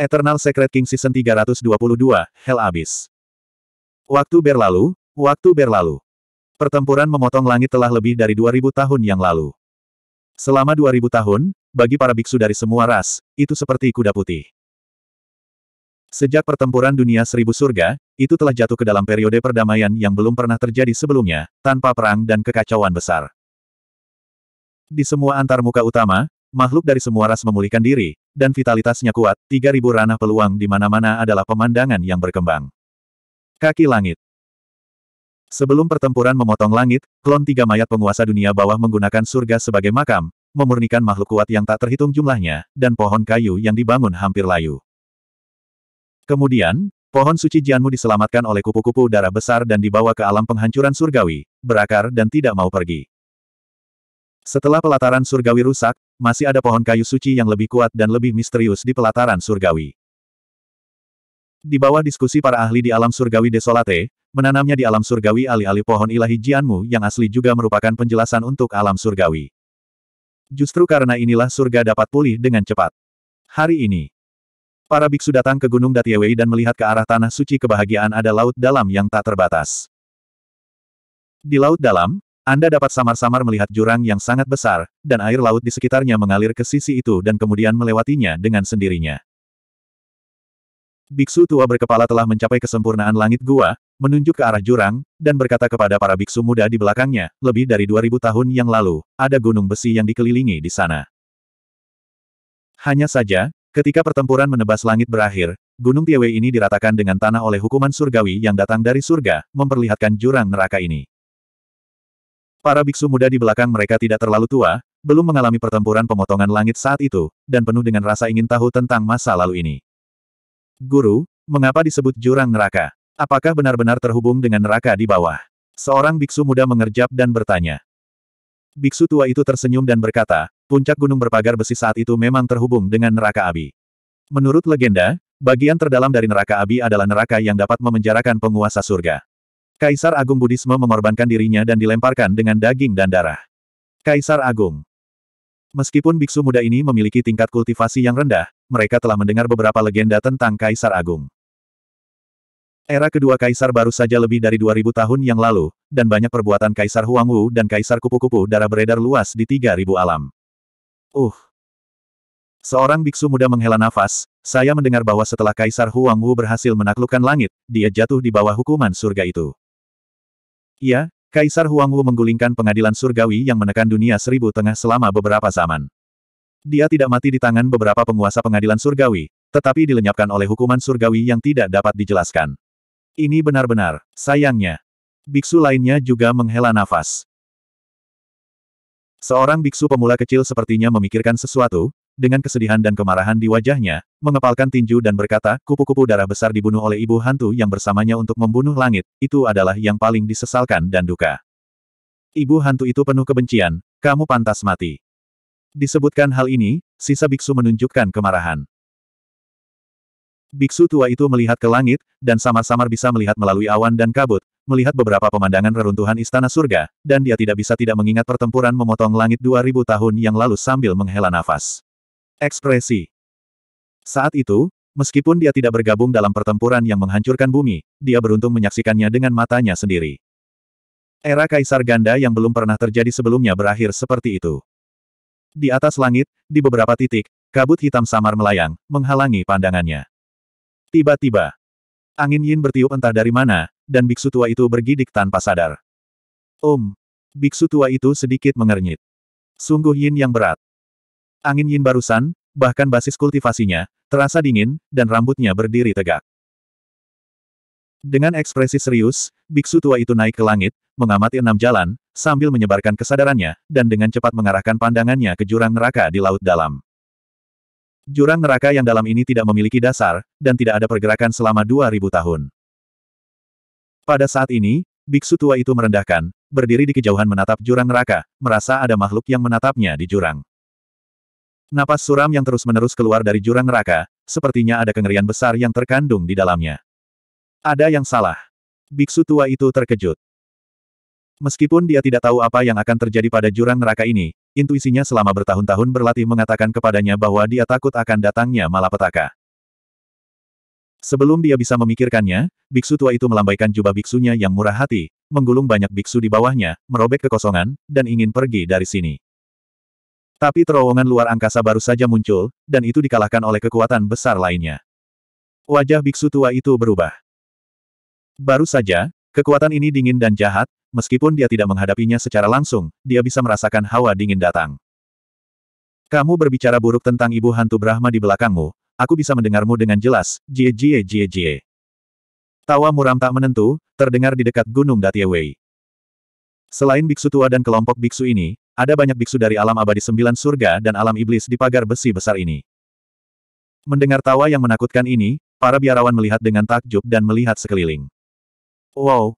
Eternal Secret King Season 322, Hell Abyss. Waktu berlalu, waktu berlalu. Pertempuran memotong langit telah lebih dari 2000 tahun yang lalu. Selama 2000 tahun, bagi para biksu dari semua ras, itu seperti kuda putih. Sejak pertempuran dunia seribu surga, itu telah jatuh ke dalam periode perdamaian yang belum pernah terjadi sebelumnya, tanpa perang dan kekacauan besar. Di semua antar muka utama, makhluk dari semua ras memulihkan diri, dan vitalitasnya kuat, 3000 ranah peluang di mana-mana adalah pemandangan yang berkembang. Kaki Langit Sebelum pertempuran memotong langit, klon tiga mayat penguasa dunia bawah menggunakan surga sebagai makam, memurnikan makhluk kuat yang tak terhitung jumlahnya, dan pohon kayu yang dibangun hampir layu. Kemudian, pohon suci Jianmu diselamatkan oleh kupu-kupu darah besar dan dibawa ke alam penghancuran surgawi, berakar dan tidak mau pergi. Setelah pelataran surgawi rusak, masih ada pohon kayu suci yang lebih kuat dan lebih misterius di pelataran surgawi. Di bawah diskusi para ahli di alam surgawi desolate, menanamnya di alam surgawi alih-alih pohon ilahi Jianmu yang asli juga merupakan penjelasan untuk alam surgawi. Justru karena inilah surga dapat pulih dengan cepat. Hari ini, para biksu datang ke Gunung Datiewei dan melihat ke arah tanah suci kebahagiaan ada laut dalam yang tak terbatas. Di laut dalam, anda dapat samar-samar melihat jurang yang sangat besar, dan air laut di sekitarnya mengalir ke sisi itu dan kemudian melewatinya dengan sendirinya. Biksu tua berkepala telah mencapai kesempurnaan langit gua, menunjuk ke arah jurang, dan berkata kepada para biksu muda di belakangnya, lebih dari 2000 tahun yang lalu, ada gunung besi yang dikelilingi di sana. Hanya saja, ketika pertempuran menebas langit berakhir, gunung Tiewe ini diratakan dengan tanah oleh hukuman surgawi yang datang dari surga, memperlihatkan jurang neraka ini. Para biksu muda di belakang mereka tidak terlalu tua, belum mengalami pertempuran pemotongan langit saat itu, dan penuh dengan rasa ingin tahu tentang masa lalu ini. Guru, mengapa disebut jurang neraka? Apakah benar-benar terhubung dengan neraka di bawah? Seorang biksu muda mengerjap dan bertanya. Biksu tua itu tersenyum dan berkata, puncak gunung berpagar besi saat itu memang terhubung dengan neraka abi. Menurut legenda, bagian terdalam dari neraka abi adalah neraka yang dapat memenjarakan penguasa surga. Kaisar Agung Budisme mengorbankan dirinya dan dilemparkan dengan daging dan darah. Kaisar Agung Meskipun biksu muda ini memiliki tingkat kultivasi yang rendah, mereka telah mendengar beberapa legenda tentang Kaisar Agung. Era kedua kaisar baru saja lebih dari 2000 tahun yang lalu, dan banyak perbuatan kaisar Huangwu dan kaisar kupu-kupu darah beredar luas di 3000 alam. Uh. Seorang biksu muda menghela nafas, saya mendengar bahwa setelah kaisar Huangwu berhasil menaklukkan langit, dia jatuh di bawah hukuman surga itu. Iya, Kaisar Huangwu menggulingkan pengadilan surgawi yang menekan dunia seribu tengah selama beberapa zaman. Dia tidak mati di tangan beberapa penguasa pengadilan surgawi, tetapi dilenyapkan oleh hukuman surgawi yang tidak dapat dijelaskan. Ini benar-benar, sayangnya. Biksu lainnya juga menghela nafas. Seorang biksu pemula kecil sepertinya memikirkan sesuatu, dengan kesedihan dan kemarahan di wajahnya, mengepalkan tinju dan berkata, kupu-kupu darah besar dibunuh oleh ibu hantu yang bersamanya untuk membunuh langit, itu adalah yang paling disesalkan dan duka. Ibu hantu itu penuh kebencian, kamu pantas mati. Disebutkan hal ini, sisa biksu menunjukkan kemarahan. Biksu tua itu melihat ke langit, dan samar-samar bisa melihat melalui awan dan kabut, melihat beberapa pemandangan reruntuhan istana surga, dan dia tidak bisa tidak mengingat pertempuran memotong langit 2000 tahun yang lalu sambil menghela nafas. Ekspresi Saat itu, meskipun dia tidak bergabung dalam pertempuran yang menghancurkan bumi, dia beruntung menyaksikannya dengan matanya sendiri. Era Kaisar Ganda yang belum pernah terjadi sebelumnya berakhir seperti itu. Di atas langit, di beberapa titik, kabut hitam samar melayang, menghalangi pandangannya. Tiba-tiba, angin yin bertiup entah dari mana, dan biksu tua itu bergidik tanpa sadar. Om, biksu tua itu sedikit mengernyit. Sungguh yin yang berat. Angin yin barusan, bahkan basis kultivasinya, terasa dingin, dan rambutnya berdiri tegak. Dengan ekspresi serius, biksu tua itu naik ke langit, mengamati enam jalan, sambil menyebarkan kesadarannya, dan dengan cepat mengarahkan pandangannya ke jurang neraka di laut dalam. Jurang neraka yang dalam ini tidak memiliki dasar, dan tidak ada pergerakan selama 2000 tahun. Pada saat ini, biksu tua itu merendahkan, berdiri di kejauhan menatap jurang neraka, merasa ada makhluk yang menatapnya di jurang. Napas suram yang terus-menerus keluar dari jurang neraka, sepertinya ada kengerian besar yang terkandung di dalamnya. Ada yang salah. Biksu tua itu terkejut. Meskipun dia tidak tahu apa yang akan terjadi pada jurang neraka ini, intuisinya selama bertahun-tahun berlatih mengatakan kepadanya bahwa dia takut akan datangnya malapetaka. Sebelum dia bisa memikirkannya, biksu tua itu melambaikan jubah biksunya yang murah hati, menggulung banyak biksu di bawahnya, merobek kekosongan, dan ingin pergi dari sini. Tapi terowongan luar angkasa baru saja muncul, dan itu dikalahkan oleh kekuatan besar lainnya. Wajah biksu tua itu berubah. Baru saja, kekuatan ini dingin dan jahat, meskipun dia tidak menghadapinya secara langsung, dia bisa merasakan hawa dingin datang. Kamu berbicara buruk tentang ibu hantu Brahma di belakangmu, aku bisa mendengarmu dengan jelas, jie jie jie jie. Tawa muram tak menentu, terdengar di dekat Gunung Datiewei. Selain biksu tua dan kelompok biksu ini, ada banyak biksu dari alam abadi sembilan surga dan alam iblis di pagar besi besar ini. Mendengar tawa yang menakutkan ini, para biarawan melihat dengan takjub dan melihat sekeliling. Wow!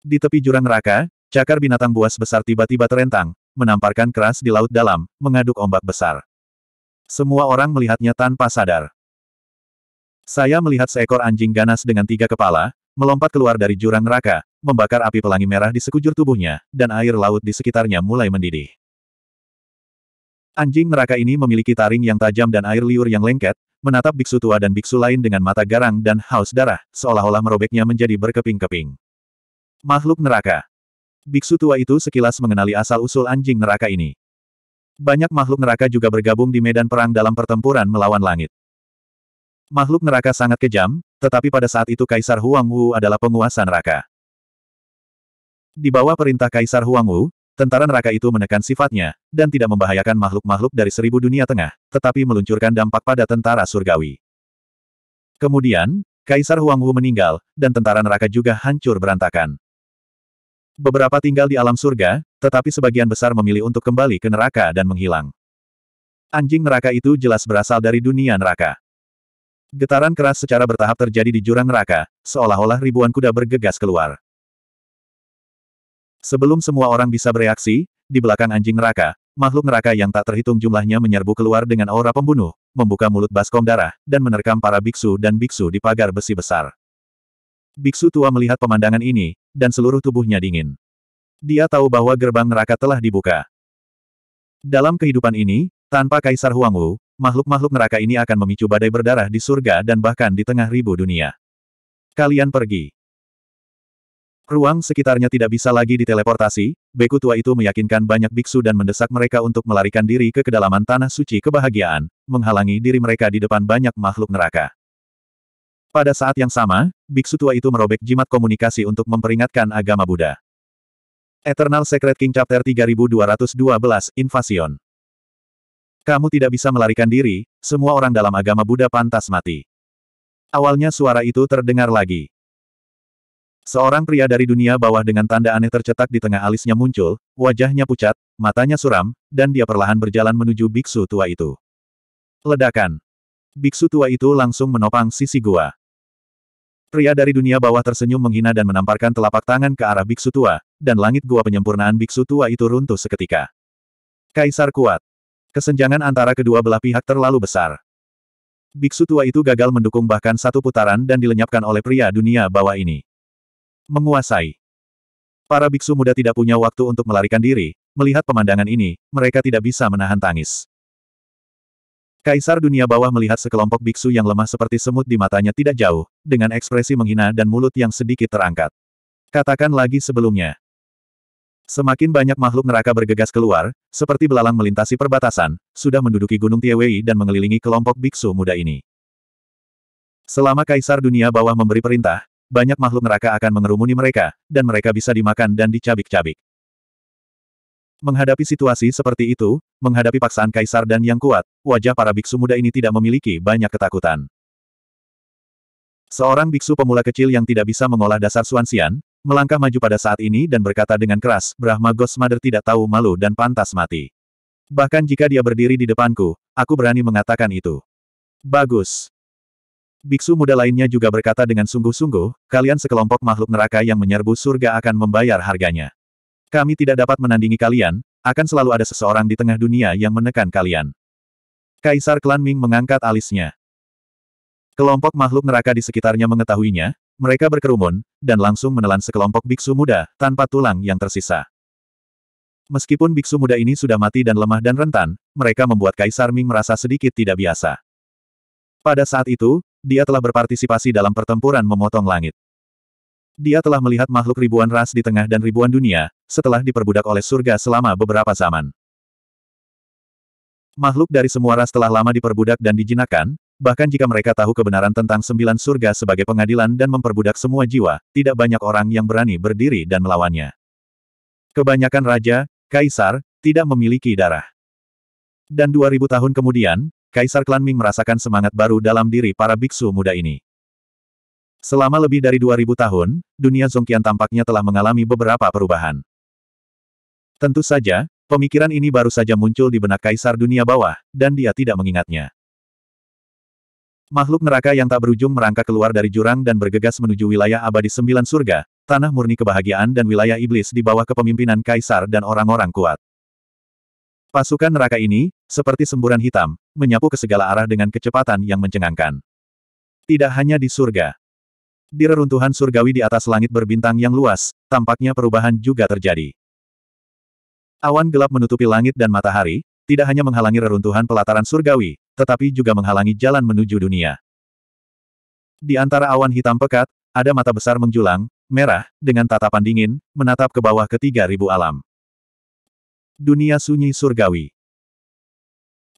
Di tepi jurang neraka, cakar binatang buas besar tiba-tiba terentang, menamparkan keras di laut dalam, mengaduk ombak besar. Semua orang melihatnya tanpa sadar. Saya melihat seekor anjing ganas dengan tiga kepala, melompat keluar dari jurang neraka, membakar api pelangi merah di sekujur tubuhnya, dan air laut di sekitarnya mulai mendidih. Anjing neraka ini memiliki taring yang tajam dan air liur yang lengket, menatap biksu tua dan biksu lain dengan mata garang dan haus darah, seolah-olah merobeknya menjadi berkeping-keping. Makhluk neraka. Biksu tua itu sekilas mengenali asal-usul anjing neraka ini. Banyak makhluk neraka juga bergabung di medan perang dalam pertempuran melawan langit. Makhluk neraka sangat kejam, tetapi pada saat itu Kaisar Huang Wu adalah penguasa neraka. Di bawah perintah Kaisar Huangwu, tentara neraka itu menekan sifatnya, dan tidak membahayakan makhluk-makhluk dari seribu dunia tengah, tetapi meluncurkan dampak pada tentara surgawi. Kemudian, Kaisar Huangwu meninggal, dan tentara neraka juga hancur berantakan. Beberapa tinggal di alam surga, tetapi sebagian besar memilih untuk kembali ke neraka dan menghilang. Anjing neraka itu jelas berasal dari dunia neraka. Getaran keras secara bertahap terjadi di jurang neraka, seolah-olah ribuan kuda bergegas keluar. Sebelum semua orang bisa bereaksi, di belakang anjing neraka, makhluk neraka yang tak terhitung jumlahnya menyerbu keluar dengan aura pembunuh, membuka mulut baskom darah, dan menerkam para biksu dan biksu di pagar besi besar. Biksu tua melihat pemandangan ini, dan seluruh tubuhnya dingin. Dia tahu bahwa gerbang neraka telah dibuka. Dalam kehidupan ini, tanpa Kaisar Huangwu, makhluk-makhluk neraka ini akan memicu badai berdarah di surga dan bahkan di tengah ribu dunia. Kalian pergi. Ruang sekitarnya tidak bisa lagi diteleportasi, beku tua itu meyakinkan banyak biksu dan mendesak mereka untuk melarikan diri ke kedalaman tanah suci kebahagiaan, menghalangi diri mereka di depan banyak makhluk neraka. Pada saat yang sama, biksu tua itu merobek jimat komunikasi untuk memperingatkan agama Buddha. Eternal Secret King Chapter 3212 Invasion Kamu tidak bisa melarikan diri, semua orang dalam agama Buddha pantas mati. Awalnya suara itu terdengar lagi. Seorang pria dari dunia bawah dengan tanda aneh tercetak di tengah alisnya muncul, wajahnya pucat, matanya suram, dan dia perlahan berjalan menuju biksu tua itu. Ledakan. Biksu tua itu langsung menopang sisi gua. Pria dari dunia bawah tersenyum menghina dan menamparkan telapak tangan ke arah biksu tua, dan langit gua penyempurnaan biksu tua itu runtuh seketika. Kaisar kuat. Kesenjangan antara kedua belah pihak terlalu besar. Biksu tua itu gagal mendukung bahkan satu putaran dan dilenyapkan oleh pria dunia bawah ini. Menguasai. Para biksu muda tidak punya waktu untuk melarikan diri, melihat pemandangan ini, mereka tidak bisa menahan tangis. Kaisar dunia bawah melihat sekelompok biksu yang lemah seperti semut di matanya tidak jauh, dengan ekspresi menghina dan mulut yang sedikit terangkat. Katakan lagi sebelumnya. Semakin banyak makhluk neraka bergegas keluar, seperti belalang melintasi perbatasan, sudah menduduki Gunung Tiewei dan mengelilingi kelompok biksu muda ini. Selama Kaisar Dunia Bawah memberi perintah, banyak makhluk neraka akan mengerumuni mereka, dan mereka bisa dimakan dan dicabik-cabik. Menghadapi situasi seperti itu, menghadapi paksaan kaisar dan yang kuat, wajah para biksu muda ini tidak memiliki banyak ketakutan. Seorang biksu pemula kecil yang tidak bisa mengolah dasar Suansian, melangkah maju pada saat ini dan berkata dengan keras, Brahma Ghost tidak tahu malu dan pantas mati. Bahkan jika dia berdiri di depanku, aku berani mengatakan itu. Bagus. Biksu muda lainnya juga berkata dengan sungguh-sungguh, kalian sekelompok makhluk neraka yang menyerbu surga akan membayar harganya. Kami tidak dapat menandingi kalian, akan selalu ada seseorang di tengah dunia yang menekan kalian. Kaisar Klan Ming mengangkat alisnya. Kelompok makhluk neraka di sekitarnya mengetahuinya, mereka berkerumun, dan langsung menelan sekelompok biksu muda, tanpa tulang yang tersisa. Meskipun biksu muda ini sudah mati dan lemah dan rentan, mereka membuat Kaisar Ming merasa sedikit tidak biasa. Pada saat itu, dia telah berpartisipasi dalam pertempuran memotong langit. Dia telah melihat makhluk ribuan ras di tengah dan ribuan dunia, setelah diperbudak oleh surga selama beberapa zaman. Makhluk dari semua ras telah lama diperbudak dan dijinakan, bahkan jika mereka tahu kebenaran tentang sembilan surga sebagai pengadilan dan memperbudak semua jiwa, tidak banyak orang yang berani berdiri dan melawannya. Kebanyakan raja, kaisar, tidak memiliki darah. Dan 2000 tahun kemudian, Kaisar Klan Ming merasakan semangat baru dalam diri para biksu muda ini. Selama lebih dari 2000 tahun, dunia Zongkian tampaknya telah mengalami beberapa perubahan. Tentu saja, pemikiran ini baru saja muncul di benak kaisar dunia bawah, dan dia tidak mengingatnya. Makhluk neraka yang tak berujung merangkak keluar dari jurang dan bergegas menuju wilayah abadi sembilan surga, tanah murni kebahagiaan dan wilayah iblis di bawah kepemimpinan kaisar dan orang-orang kuat. Pasukan neraka ini, seperti semburan hitam, menyapu ke segala arah dengan kecepatan yang mencengangkan. Tidak hanya di surga. Di reruntuhan surgawi di atas langit berbintang yang luas, tampaknya perubahan juga terjadi. Awan gelap menutupi langit dan matahari, tidak hanya menghalangi reruntuhan pelataran surgawi, tetapi juga menghalangi jalan menuju dunia. Di antara awan hitam pekat, ada mata besar menjulang, merah, dengan tatapan dingin, menatap ke bawah ketiga ribu alam. Dunia sunyi surgawi.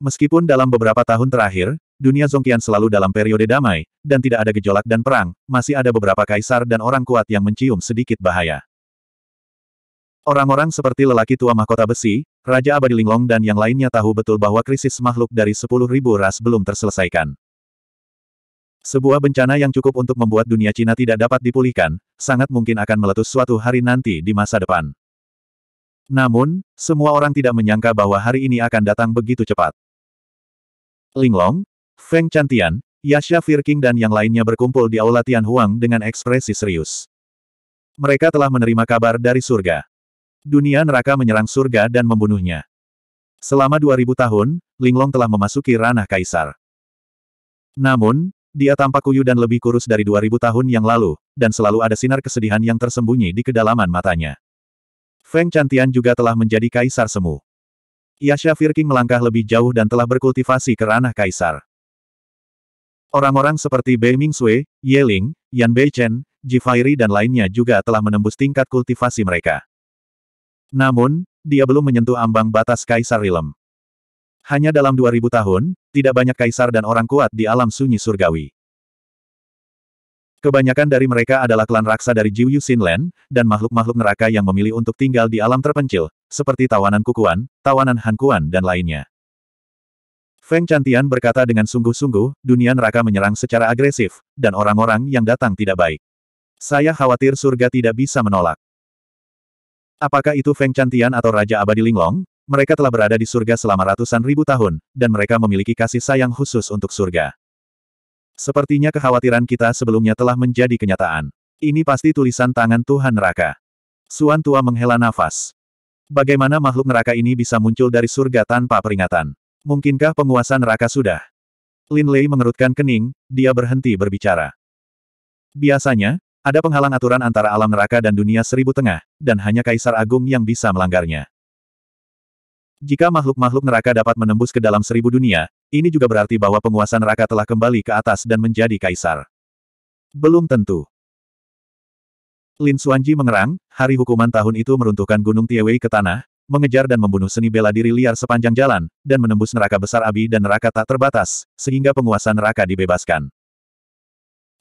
Meskipun dalam beberapa tahun terakhir, dunia Zongqian selalu dalam periode damai, dan tidak ada gejolak dan perang, masih ada beberapa kaisar dan orang kuat yang mencium sedikit bahaya. Orang-orang seperti lelaki tua mahkota besi, Raja Abadi Linglong dan yang lainnya tahu betul bahwa krisis makhluk dari 10.000 ras belum terselesaikan. Sebuah bencana yang cukup untuk membuat dunia Cina tidak dapat dipulihkan, sangat mungkin akan meletus suatu hari nanti di masa depan. Namun, semua orang tidak menyangka bahwa hari ini akan datang begitu cepat. Linglong, Feng Chantian, Yasha Firking dan yang lainnya berkumpul di Aula Tianhuang dengan ekspresi serius. Mereka telah menerima kabar dari surga. Dunia neraka menyerang surga dan membunuhnya. Selama 2000 tahun, Linglong telah memasuki ranah kaisar. Namun, dia tampak kuyu dan lebih kurus dari 2000 tahun yang lalu, dan selalu ada sinar kesedihan yang tersembunyi di kedalaman matanya. Feng Chantian juga telah menjadi kaisar semu. Yasha Firking melangkah lebih jauh dan telah berkultivasi ke ranah kaisar. Orang-orang seperti Bei Mingxue, Ye Ling, Yan Bei Beichen, Jifairi dan lainnya juga telah menembus tingkat kultivasi mereka. Namun, dia belum menyentuh ambang batas kaisar Rilem. Hanya dalam 2000 tahun, tidak banyak kaisar dan orang kuat di alam sunyi surgawi. Kebanyakan dari mereka adalah klan raksa dari Jiuyu Yuxin dan makhluk-makhluk neraka yang memilih untuk tinggal di alam terpencil, seperti tawanan Kukuan, tawanan Hankuan dan lainnya. Feng Cantian berkata dengan sungguh-sungguh, dunia neraka menyerang secara agresif, dan orang-orang yang datang tidak baik. Saya khawatir surga tidak bisa menolak. Apakah itu Feng Cantian atau Raja Abadi Linglong? Mereka telah berada di surga selama ratusan ribu tahun, dan mereka memiliki kasih sayang khusus untuk surga. Sepertinya kekhawatiran kita sebelumnya telah menjadi kenyataan. Ini pasti tulisan tangan Tuhan neraka. Suan Tua menghela nafas. Bagaimana makhluk neraka ini bisa muncul dari surga tanpa peringatan? Mungkinkah penguasa neraka sudah? Lin Lei mengerutkan kening, dia berhenti berbicara. Biasanya, ada penghalang aturan antara alam neraka dan dunia seribu tengah, dan hanya Kaisar Agung yang bisa melanggarnya. Jika makhluk-makhluk neraka dapat menembus ke dalam seribu dunia, ini juga berarti bahwa penguasa neraka telah kembali ke atas dan menjadi kaisar. Belum tentu. Lin Suanji mengerang, hari hukuman tahun itu meruntuhkan Gunung Tiewei ke tanah, mengejar dan membunuh seni bela diri liar sepanjang jalan, dan menembus neraka besar Abi dan neraka tak terbatas, sehingga penguasa neraka dibebaskan.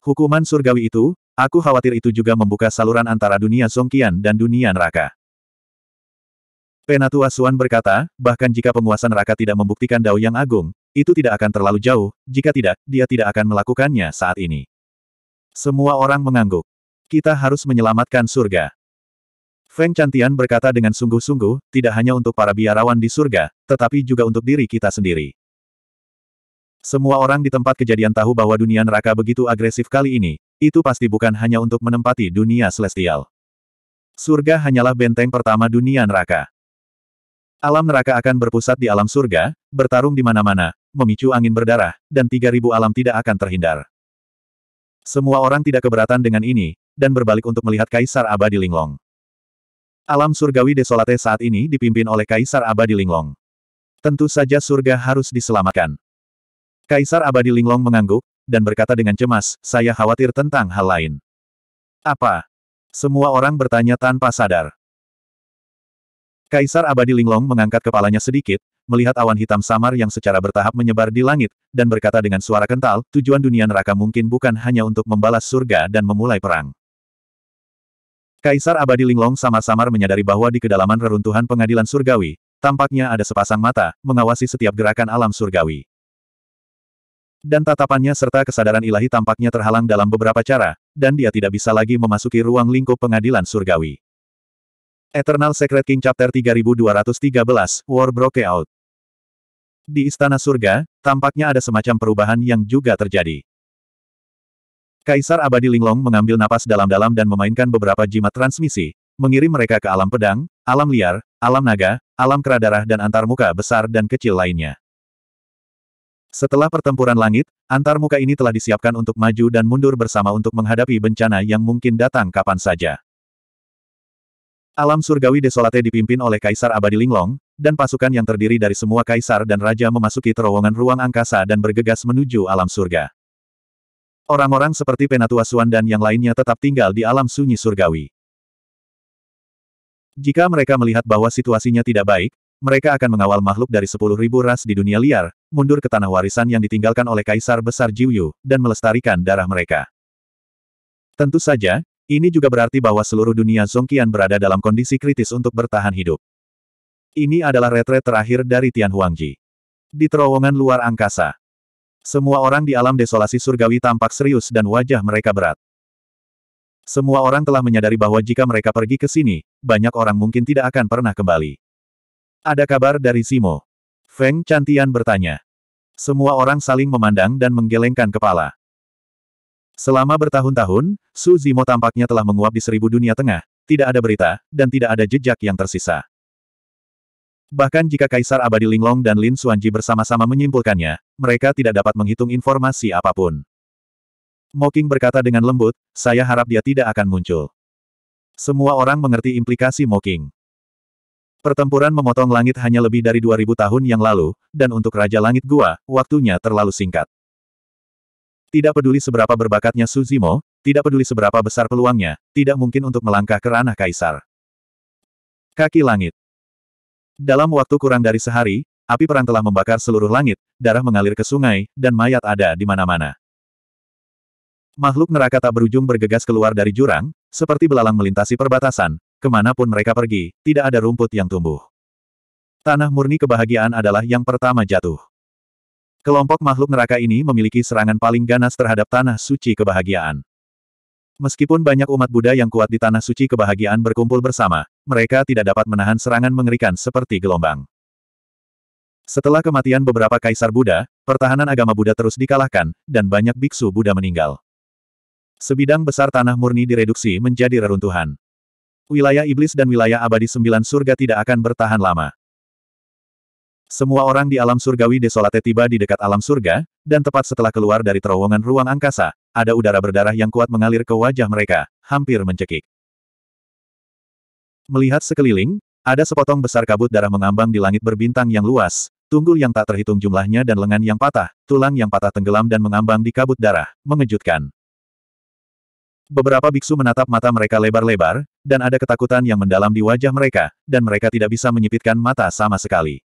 Hukuman surgawi itu, aku khawatir itu juga membuka saluran antara dunia Songkian dan dunia neraka. Penatua Suan berkata, bahkan jika penguasa neraka tidak membuktikan Dao Yang Agung, itu tidak akan terlalu jauh, jika tidak, dia tidak akan melakukannya saat ini. Semua orang mengangguk. Kita harus menyelamatkan surga. Feng Cantian berkata dengan sungguh-sungguh, tidak hanya untuk para biarawan di surga, tetapi juga untuk diri kita sendiri. Semua orang di tempat kejadian tahu bahwa dunia neraka begitu agresif kali ini, itu pasti bukan hanya untuk menempati dunia celestial. Surga hanyalah benteng pertama dunia neraka. Alam neraka akan berpusat di alam surga, bertarung di mana-mana, memicu angin berdarah, dan 3000 alam tidak akan terhindar. Semua orang tidak keberatan dengan ini, dan berbalik untuk melihat Kaisar Abadi Linglong. Alam surgawi desolate saat ini dipimpin oleh Kaisar Abadi Linglong. Tentu saja surga harus diselamatkan. Kaisar Abadi Linglong mengangguk, dan berkata dengan cemas, saya khawatir tentang hal lain. Apa? Semua orang bertanya tanpa sadar. Kaisar Abadi Linglong mengangkat kepalanya sedikit, melihat awan hitam samar yang secara bertahap menyebar di langit, dan berkata dengan suara kental, tujuan dunia neraka mungkin bukan hanya untuk membalas surga dan memulai perang. Kaisar Abadi Linglong samar-samar menyadari bahwa di kedalaman reruntuhan pengadilan surgawi, tampaknya ada sepasang mata, mengawasi setiap gerakan alam surgawi. Dan tatapannya serta kesadaran ilahi tampaknya terhalang dalam beberapa cara, dan dia tidak bisa lagi memasuki ruang lingkup pengadilan surgawi. Eternal Secret King Chapter 3213, War Broke Out di Istana Surga, tampaknya ada semacam perubahan yang juga terjadi. Kaisar Abadi Linglong mengambil napas dalam-dalam dan memainkan beberapa jimat transmisi, mengirim mereka ke alam pedang, alam liar, alam naga, alam keradarah dan antarmuka besar dan kecil lainnya. Setelah pertempuran langit, antarmuka ini telah disiapkan untuk maju dan mundur bersama untuk menghadapi bencana yang mungkin datang kapan saja. Alam surgawi desolate dipimpin oleh Kaisar Abadi Linglong, dan pasukan yang terdiri dari semua kaisar dan raja memasuki terowongan ruang angkasa dan bergegas menuju alam surga. Orang-orang seperti Penatua Suan dan yang lainnya tetap tinggal di alam sunyi surgawi. Jika mereka melihat bahwa situasinya tidak baik, mereka akan mengawal makhluk dari 10.000 ras di dunia liar, mundur ke tanah warisan yang ditinggalkan oleh Kaisar Besar Jiuyu, dan melestarikan darah mereka. Tentu saja, ini juga berarti bahwa seluruh dunia Zongqian berada dalam kondisi kritis untuk bertahan hidup. Ini adalah retret terakhir dari Tian Huangji. Di terowongan luar angkasa. Semua orang di alam desolasi surgawi tampak serius dan wajah mereka berat. Semua orang telah menyadari bahwa jika mereka pergi ke sini, banyak orang mungkin tidak akan pernah kembali. Ada kabar dari Simo? Feng Cantian bertanya. Semua orang saling memandang dan menggelengkan kepala. Selama bertahun-tahun, Su Zimo tampaknya telah menguap di seribu dunia tengah, tidak ada berita, dan tidak ada jejak yang tersisa. Bahkan jika Kaisar Abadi Linglong dan Lin Suanji bersama-sama menyimpulkannya, mereka tidak dapat menghitung informasi apapun. Moking berkata dengan lembut, saya harap dia tidak akan muncul. Semua orang mengerti implikasi Moking. Pertempuran memotong langit hanya lebih dari 2000 tahun yang lalu, dan untuk Raja Langit Gua, waktunya terlalu singkat. Tidak peduli seberapa berbakatnya Suzimo, tidak peduli seberapa besar peluangnya, tidak mungkin untuk melangkah ke ranah Kaisar. Kaki Langit dalam waktu kurang dari sehari, api perang telah membakar seluruh langit, darah mengalir ke sungai, dan mayat ada di mana-mana. Makhluk neraka tak berujung bergegas keluar dari jurang, seperti belalang melintasi perbatasan, kemanapun mereka pergi, tidak ada rumput yang tumbuh. Tanah murni kebahagiaan adalah yang pertama jatuh. Kelompok makhluk neraka ini memiliki serangan paling ganas terhadap tanah suci kebahagiaan. Meskipun banyak umat Buddha yang kuat di tanah suci kebahagiaan berkumpul bersama, mereka tidak dapat menahan serangan mengerikan seperti gelombang. Setelah kematian beberapa kaisar Buddha, pertahanan agama Buddha terus dikalahkan, dan banyak biksu Buddha meninggal. Sebidang besar tanah murni direduksi menjadi reruntuhan. Wilayah iblis dan wilayah abadi sembilan surga tidak akan bertahan lama. Semua orang di alam surgawi desolate tiba di dekat alam surga, dan tepat setelah keluar dari terowongan ruang angkasa, ada udara berdarah yang kuat mengalir ke wajah mereka, hampir mencekik. Melihat sekeliling, ada sepotong besar kabut darah mengambang di langit berbintang yang luas, tunggul yang tak terhitung jumlahnya dan lengan yang patah, tulang yang patah tenggelam dan mengambang di kabut darah, mengejutkan. Beberapa biksu menatap mata mereka lebar-lebar, dan ada ketakutan yang mendalam di wajah mereka, dan mereka tidak bisa menyipitkan mata sama sekali.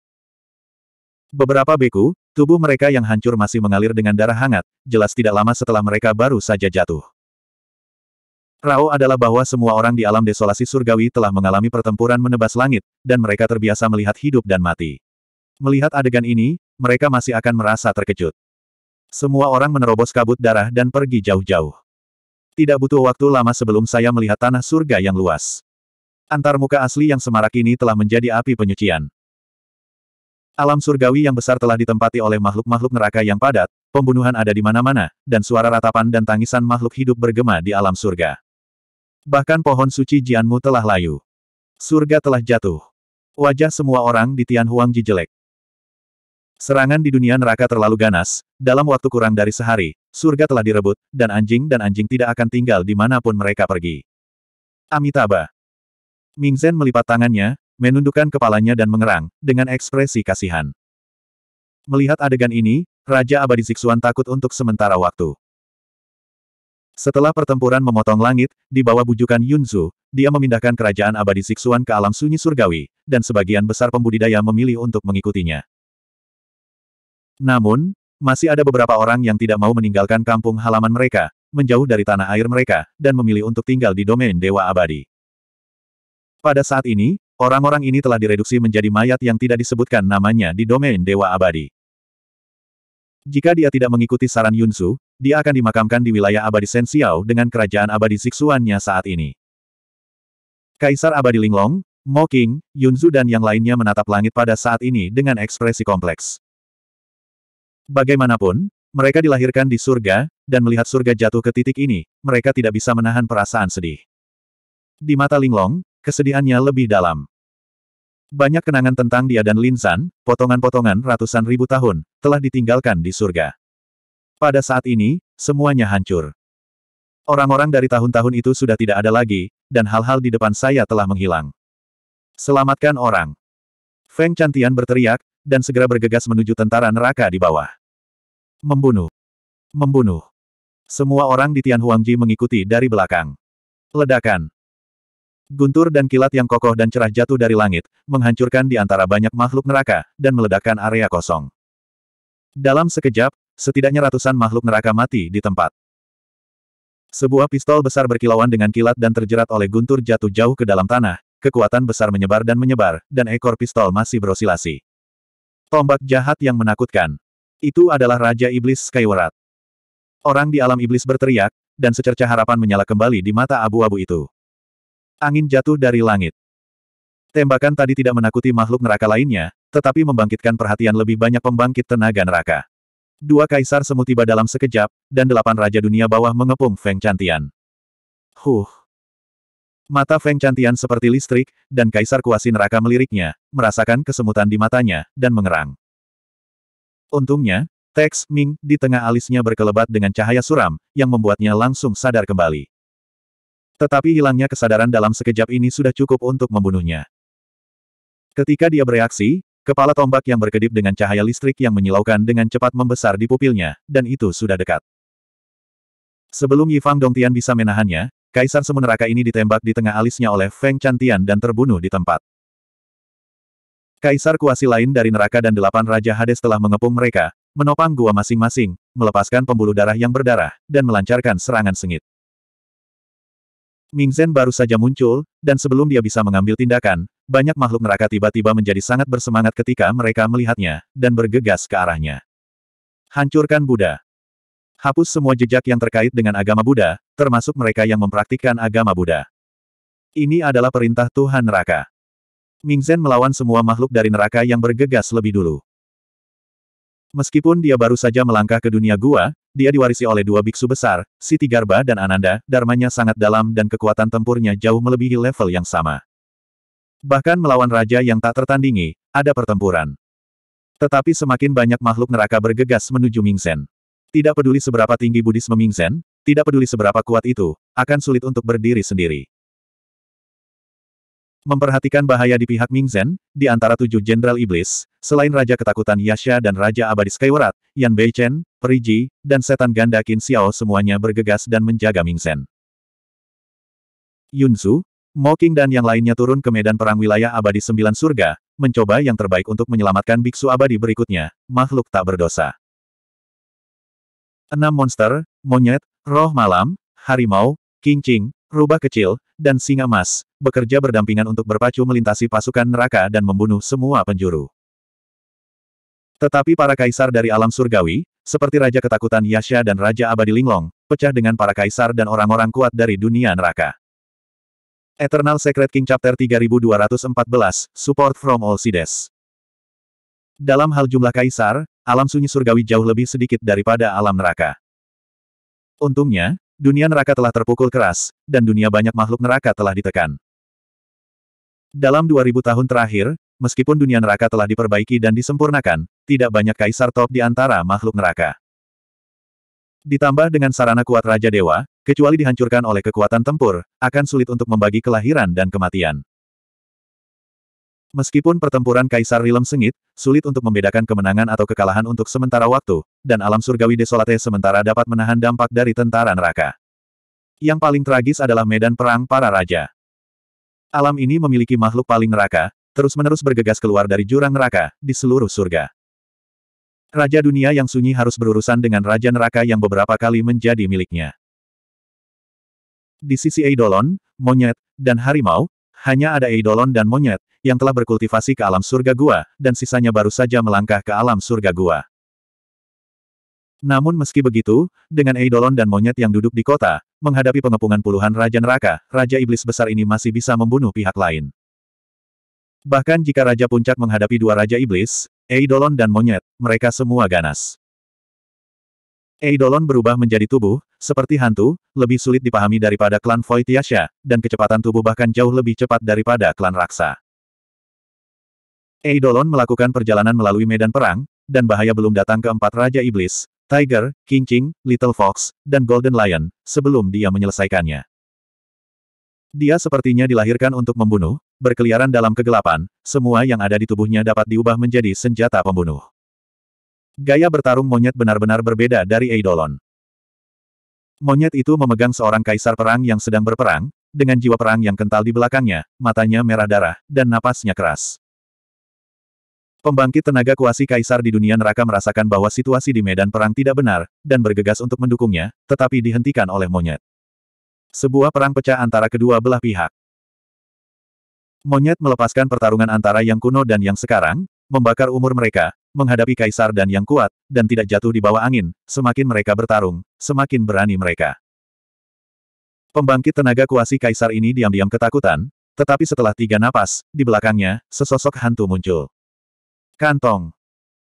Beberapa beku, tubuh mereka yang hancur masih mengalir dengan darah hangat, jelas tidak lama setelah mereka baru saja jatuh. Rao adalah bahwa semua orang di alam desolasi surgawi telah mengalami pertempuran menebas langit, dan mereka terbiasa melihat hidup dan mati. Melihat adegan ini, mereka masih akan merasa terkejut. Semua orang menerobos kabut darah dan pergi jauh-jauh. Tidak butuh waktu lama sebelum saya melihat tanah surga yang luas. Antar muka asli yang semarak ini telah menjadi api penyucian. Alam surgawi yang besar telah ditempati oleh makhluk-makhluk neraka yang padat, pembunuhan ada di mana-mana, dan suara ratapan dan tangisan makhluk hidup bergema di alam surga. Bahkan pohon suci Jianmu telah layu. Surga telah jatuh. Wajah semua orang di Tianhuangji jelek. Serangan di dunia neraka terlalu ganas, dalam waktu kurang dari sehari, surga telah direbut, dan anjing dan anjing tidak akan tinggal di pun mereka pergi. Amitabha. Mingzen melipat tangannya, menundukkan kepalanya dan mengerang, dengan ekspresi kasihan. Melihat adegan ini, Raja Abadi Zixuan takut untuk sementara waktu. Setelah pertempuran memotong langit, di bawah bujukan Yunzu, dia memindahkan kerajaan abadi Siksuan ke alam sunyi surgawi, dan sebagian besar pembudidaya memilih untuk mengikutinya. Namun, masih ada beberapa orang yang tidak mau meninggalkan kampung halaman mereka, menjauh dari tanah air mereka, dan memilih untuk tinggal di domain Dewa Abadi. Pada saat ini, orang-orang ini telah direduksi menjadi mayat yang tidak disebutkan namanya di domain Dewa Abadi. Jika dia tidak mengikuti saran Yunsu, dia akan dimakamkan di wilayah abadi Sensiao dengan kerajaan abadi Siksuannya saat ini. Kaisar abadi Linglong, Mo King, Yunzu dan yang lainnya menatap langit pada saat ini dengan ekspresi kompleks. Bagaimanapun, mereka dilahirkan di surga, dan melihat surga jatuh ke titik ini, mereka tidak bisa menahan perasaan sedih. Di mata Linglong, kesedihannya lebih dalam. Banyak kenangan tentang dia dan Lin San, potongan-potongan ratusan ribu tahun, telah ditinggalkan di surga. Pada saat ini, semuanya hancur. Orang-orang dari tahun-tahun itu sudah tidak ada lagi, dan hal-hal di depan saya telah menghilang. Selamatkan orang. Feng Cantian berteriak, dan segera bergegas menuju tentara neraka di bawah. Membunuh. Membunuh. Semua orang di Tian Huangji mengikuti dari belakang. Ledakan. Guntur dan kilat yang kokoh dan cerah jatuh dari langit, menghancurkan di antara banyak makhluk neraka, dan meledakkan area kosong. Dalam sekejap, Setidaknya ratusan makhluk neraka mati di tempat. Sebuah pistol besar berkilauan dengan kilat dan terjerat oleh guntur jatuh jauh ke dalam tanah, kekuatan besar menyebar dan menyebar, dan ekor pistol masih berosilasi. Tombak jahat yang menakutkan. Itu adalah Raja Iblis Skyward. Orang di alam iblis berteriak, dan secerca harapan menyala kembali di mata abu-abu itu. Angin jatuh dari langit. Tembakan tadi tidak menakuti makhluk neraka lainnya, tetapi membangkitkan perhatian lebih banyak pembangkit tenaga neraka. Dua kaisar semu tiba dalam sekejap, dan delapan raja dunia bawah mengepung Feng Cantian. Huh. Mata Feng Cantian seperti listrik, dan kaisar kuasi neraka meliriknya, merasakan kesemutan di matanya, dan mengerang. Untungnya, teks Ming di tengah alisnya berkelebat dengan cahaya suram, yang membuatnya langsung sadar kembali. Tetapi hilangnya kesadaran dalam sekejap ini sudah cukup untuk membunuhnya. Ketika dia bereaksi, Kepala tombak yang berkedip dengan cahaya listrik yang menyilaukan dengan cepat membesar di pupilnya, dan itu sudah dekat. Sebelum Yifang Dongtian bisa menahannya, Kaisar Semu Neraka ini ditembak di tengah alisnya oleh Feng Chantian dan terbunuh di tempat. Kaisar kuasi lain dari neraka dan delapan Raja Hades telah mengepung mereka, menopang gua masing-masing, melepaskan pembuluh darah yang berdarah, dan melancarkan serangan sengit. Ming Zhen baru saja muncul, dan sebelum dia bisa mengambil tindakan, banyak makhluk neraka tiba-tiba menjadi sangat bersemangat ketika mereka melihatnya, dan bergegas ke arahnya. Hancurkan Buddha. Hapus semua jejak yang terkait dengan agama Buddha, termasuk mereka yang mempraktikkan agama Buddha. Ini adalah perintah Tuhan neraka. Ming Zhen melawan semua makhluk dari neraka yang bergegas lebih dulu. Meskipun dia baru saja melangkah ke dunia gua, dia diwarisi oleh dua biksu besar, Siti Garba dan Ananda, Darmanya sangat dalam dan kekuatan tempurnya jauh melebihi level yang sama. Bahkan melawan raja yang tak tertandingi, ada pertempuran. Tetapi semakin banyak makhluk neraka bergegas menuju Mingsen. Tidak peduli seberapa tinggi budisme memingsen, tidak peduli seberapa kuat itu, akan sulit untuk berdiri sendiri. Memperhatikan bahaya di pihak Ming Zhen, di antara tujuh jenderal iblis, selain Raja Ketakutan Yasha dan Raja Abadi Skyward, Yan Bei Chen, Periji, dan Setan Ganda Qin Xiao semuanya bergegas dan menjaga Ming Zhen. Mo Qing dan yang lainnya turun ke medan perang wilayah abadi sembilan surga, mencoba yang terbaik untuk menyelamatkan biksu abadi berikutnya, makhluk tak berdosa. Enam monster, monyet, roh malam, harimau, kincing, rubah kecil, dan singa emas bekerja berdampingan untuk berpacu melintasi pasukan neraka dan membunuh semua penjuru. Tetapi para kaisar dari alam surgawi, seperti Raja Ketakutan Yasha dan Raja Abadi Linglong, pecah dengan para kaisar dan orang-orang kuat dari dunia neraka. Eternal Secret King Chapter 3214, Support from All Sides. Dalam hal jumlah kaisar, alam sunyi surgawi jauh lebih sedikit daripada alam neraka. Untungnya, dunia neraka telah terpukul keras, dan dunia banyak makhluk neraka telah ditekan. Dalam 2000 tahun terakhir, meskipun dunia neraka telah diperbaiki dan disempurnakan, tidak banyak kaisar top di antara makhluk neraka. Ditambah dengan sarana kuat Raja Dewa, kecuali dihancurkan oleh kekuatan tempur, akan sulit untuk membagi kelahiran dan kematian. Meskipun pertempuran Kaisar Rilem sengit, sulit untuk membedakan kemenangan atau kekalahan untuk sementara waktu, dan alam surgawi desolate sementara dapat menahan dampak dari tentara neraka. Yang paling tragis adalah medan perang para raja. Alam ini memiliki makhluk paling neraka, terus-menerus bergegas keluar dari jurang neraka, di seluruh surga. Raja dunia yang sunyi harus berurusan dengan raja neraka yang beberapa kali menjadi miliknya. Di sisi Eidolon, monyet, dan harimau, hanya ada Eidolon dan monyet, yang telah berkultivasi ke alam surga gua, dan sisanya baru saja melangkah ke alam surga gua. Namun meski begitu, dengan Eidolon dan monyet yang duduk di kota, menghadapi pengepungan puluhan Raja Neraka, Raja Iblis besar ini masih bisa membunuh pihak lain. Bahkan jika Raja Puncak menghadapi dua Raja Iblis, Eidolon dan monyet, mereka semua ganas. Eidolon berubah menjadi tubuh, seperti hantu, lebih sulit dipahami daripada klan Voitiasha, dan kecepatan tubuh bahkan jauh lebih cepat daripada klan Raksa. Eidolon melakukan perjalanan melalui medan perang, dan bahaya belum datang ke empat Raja Iblis, Tiger, King King, Little Fox, dan Golden Lion, sebelum dia menyelesaikannya. Dia sepertinya dilahirkan untuk membunuh, berkeliaran dalam kegelapan, semua yang ada di tubuhnya dapat diubah menjadi senjata pembunuh. Gaya bertarung monyet benar-benar berbeda dari Eidolon. Monyet itu memegang seorang kaisar perang yang sedang berperang, dengan jiwa perang yang kental di belakangnya, matanya merah darah, dan napasnya keras. Pembangkit tenaga kuasi kaisar di dunia neraka merasakan bahwa situasi di medan perang tidak benar, dan bergegas untuk mendukungnya, tetapi dihentikan oleh monyet. Sebuah perang pecah antara kedua belah pihak. Monyet melepaskan pertarungan antara yang kuno dan yang sekarang, membakar umur mereka, menghadapi kaisar dan yang kuat, dan tidak jatuh di bawah angin, semakin mereka bertarung, semakin berani mereka. Pembangkit tenaga kuasi kaisar ini diam-diam ketakutan, tetapi setelah tiga napas, di belakangnya, sesosok hantu muncul. Kantong.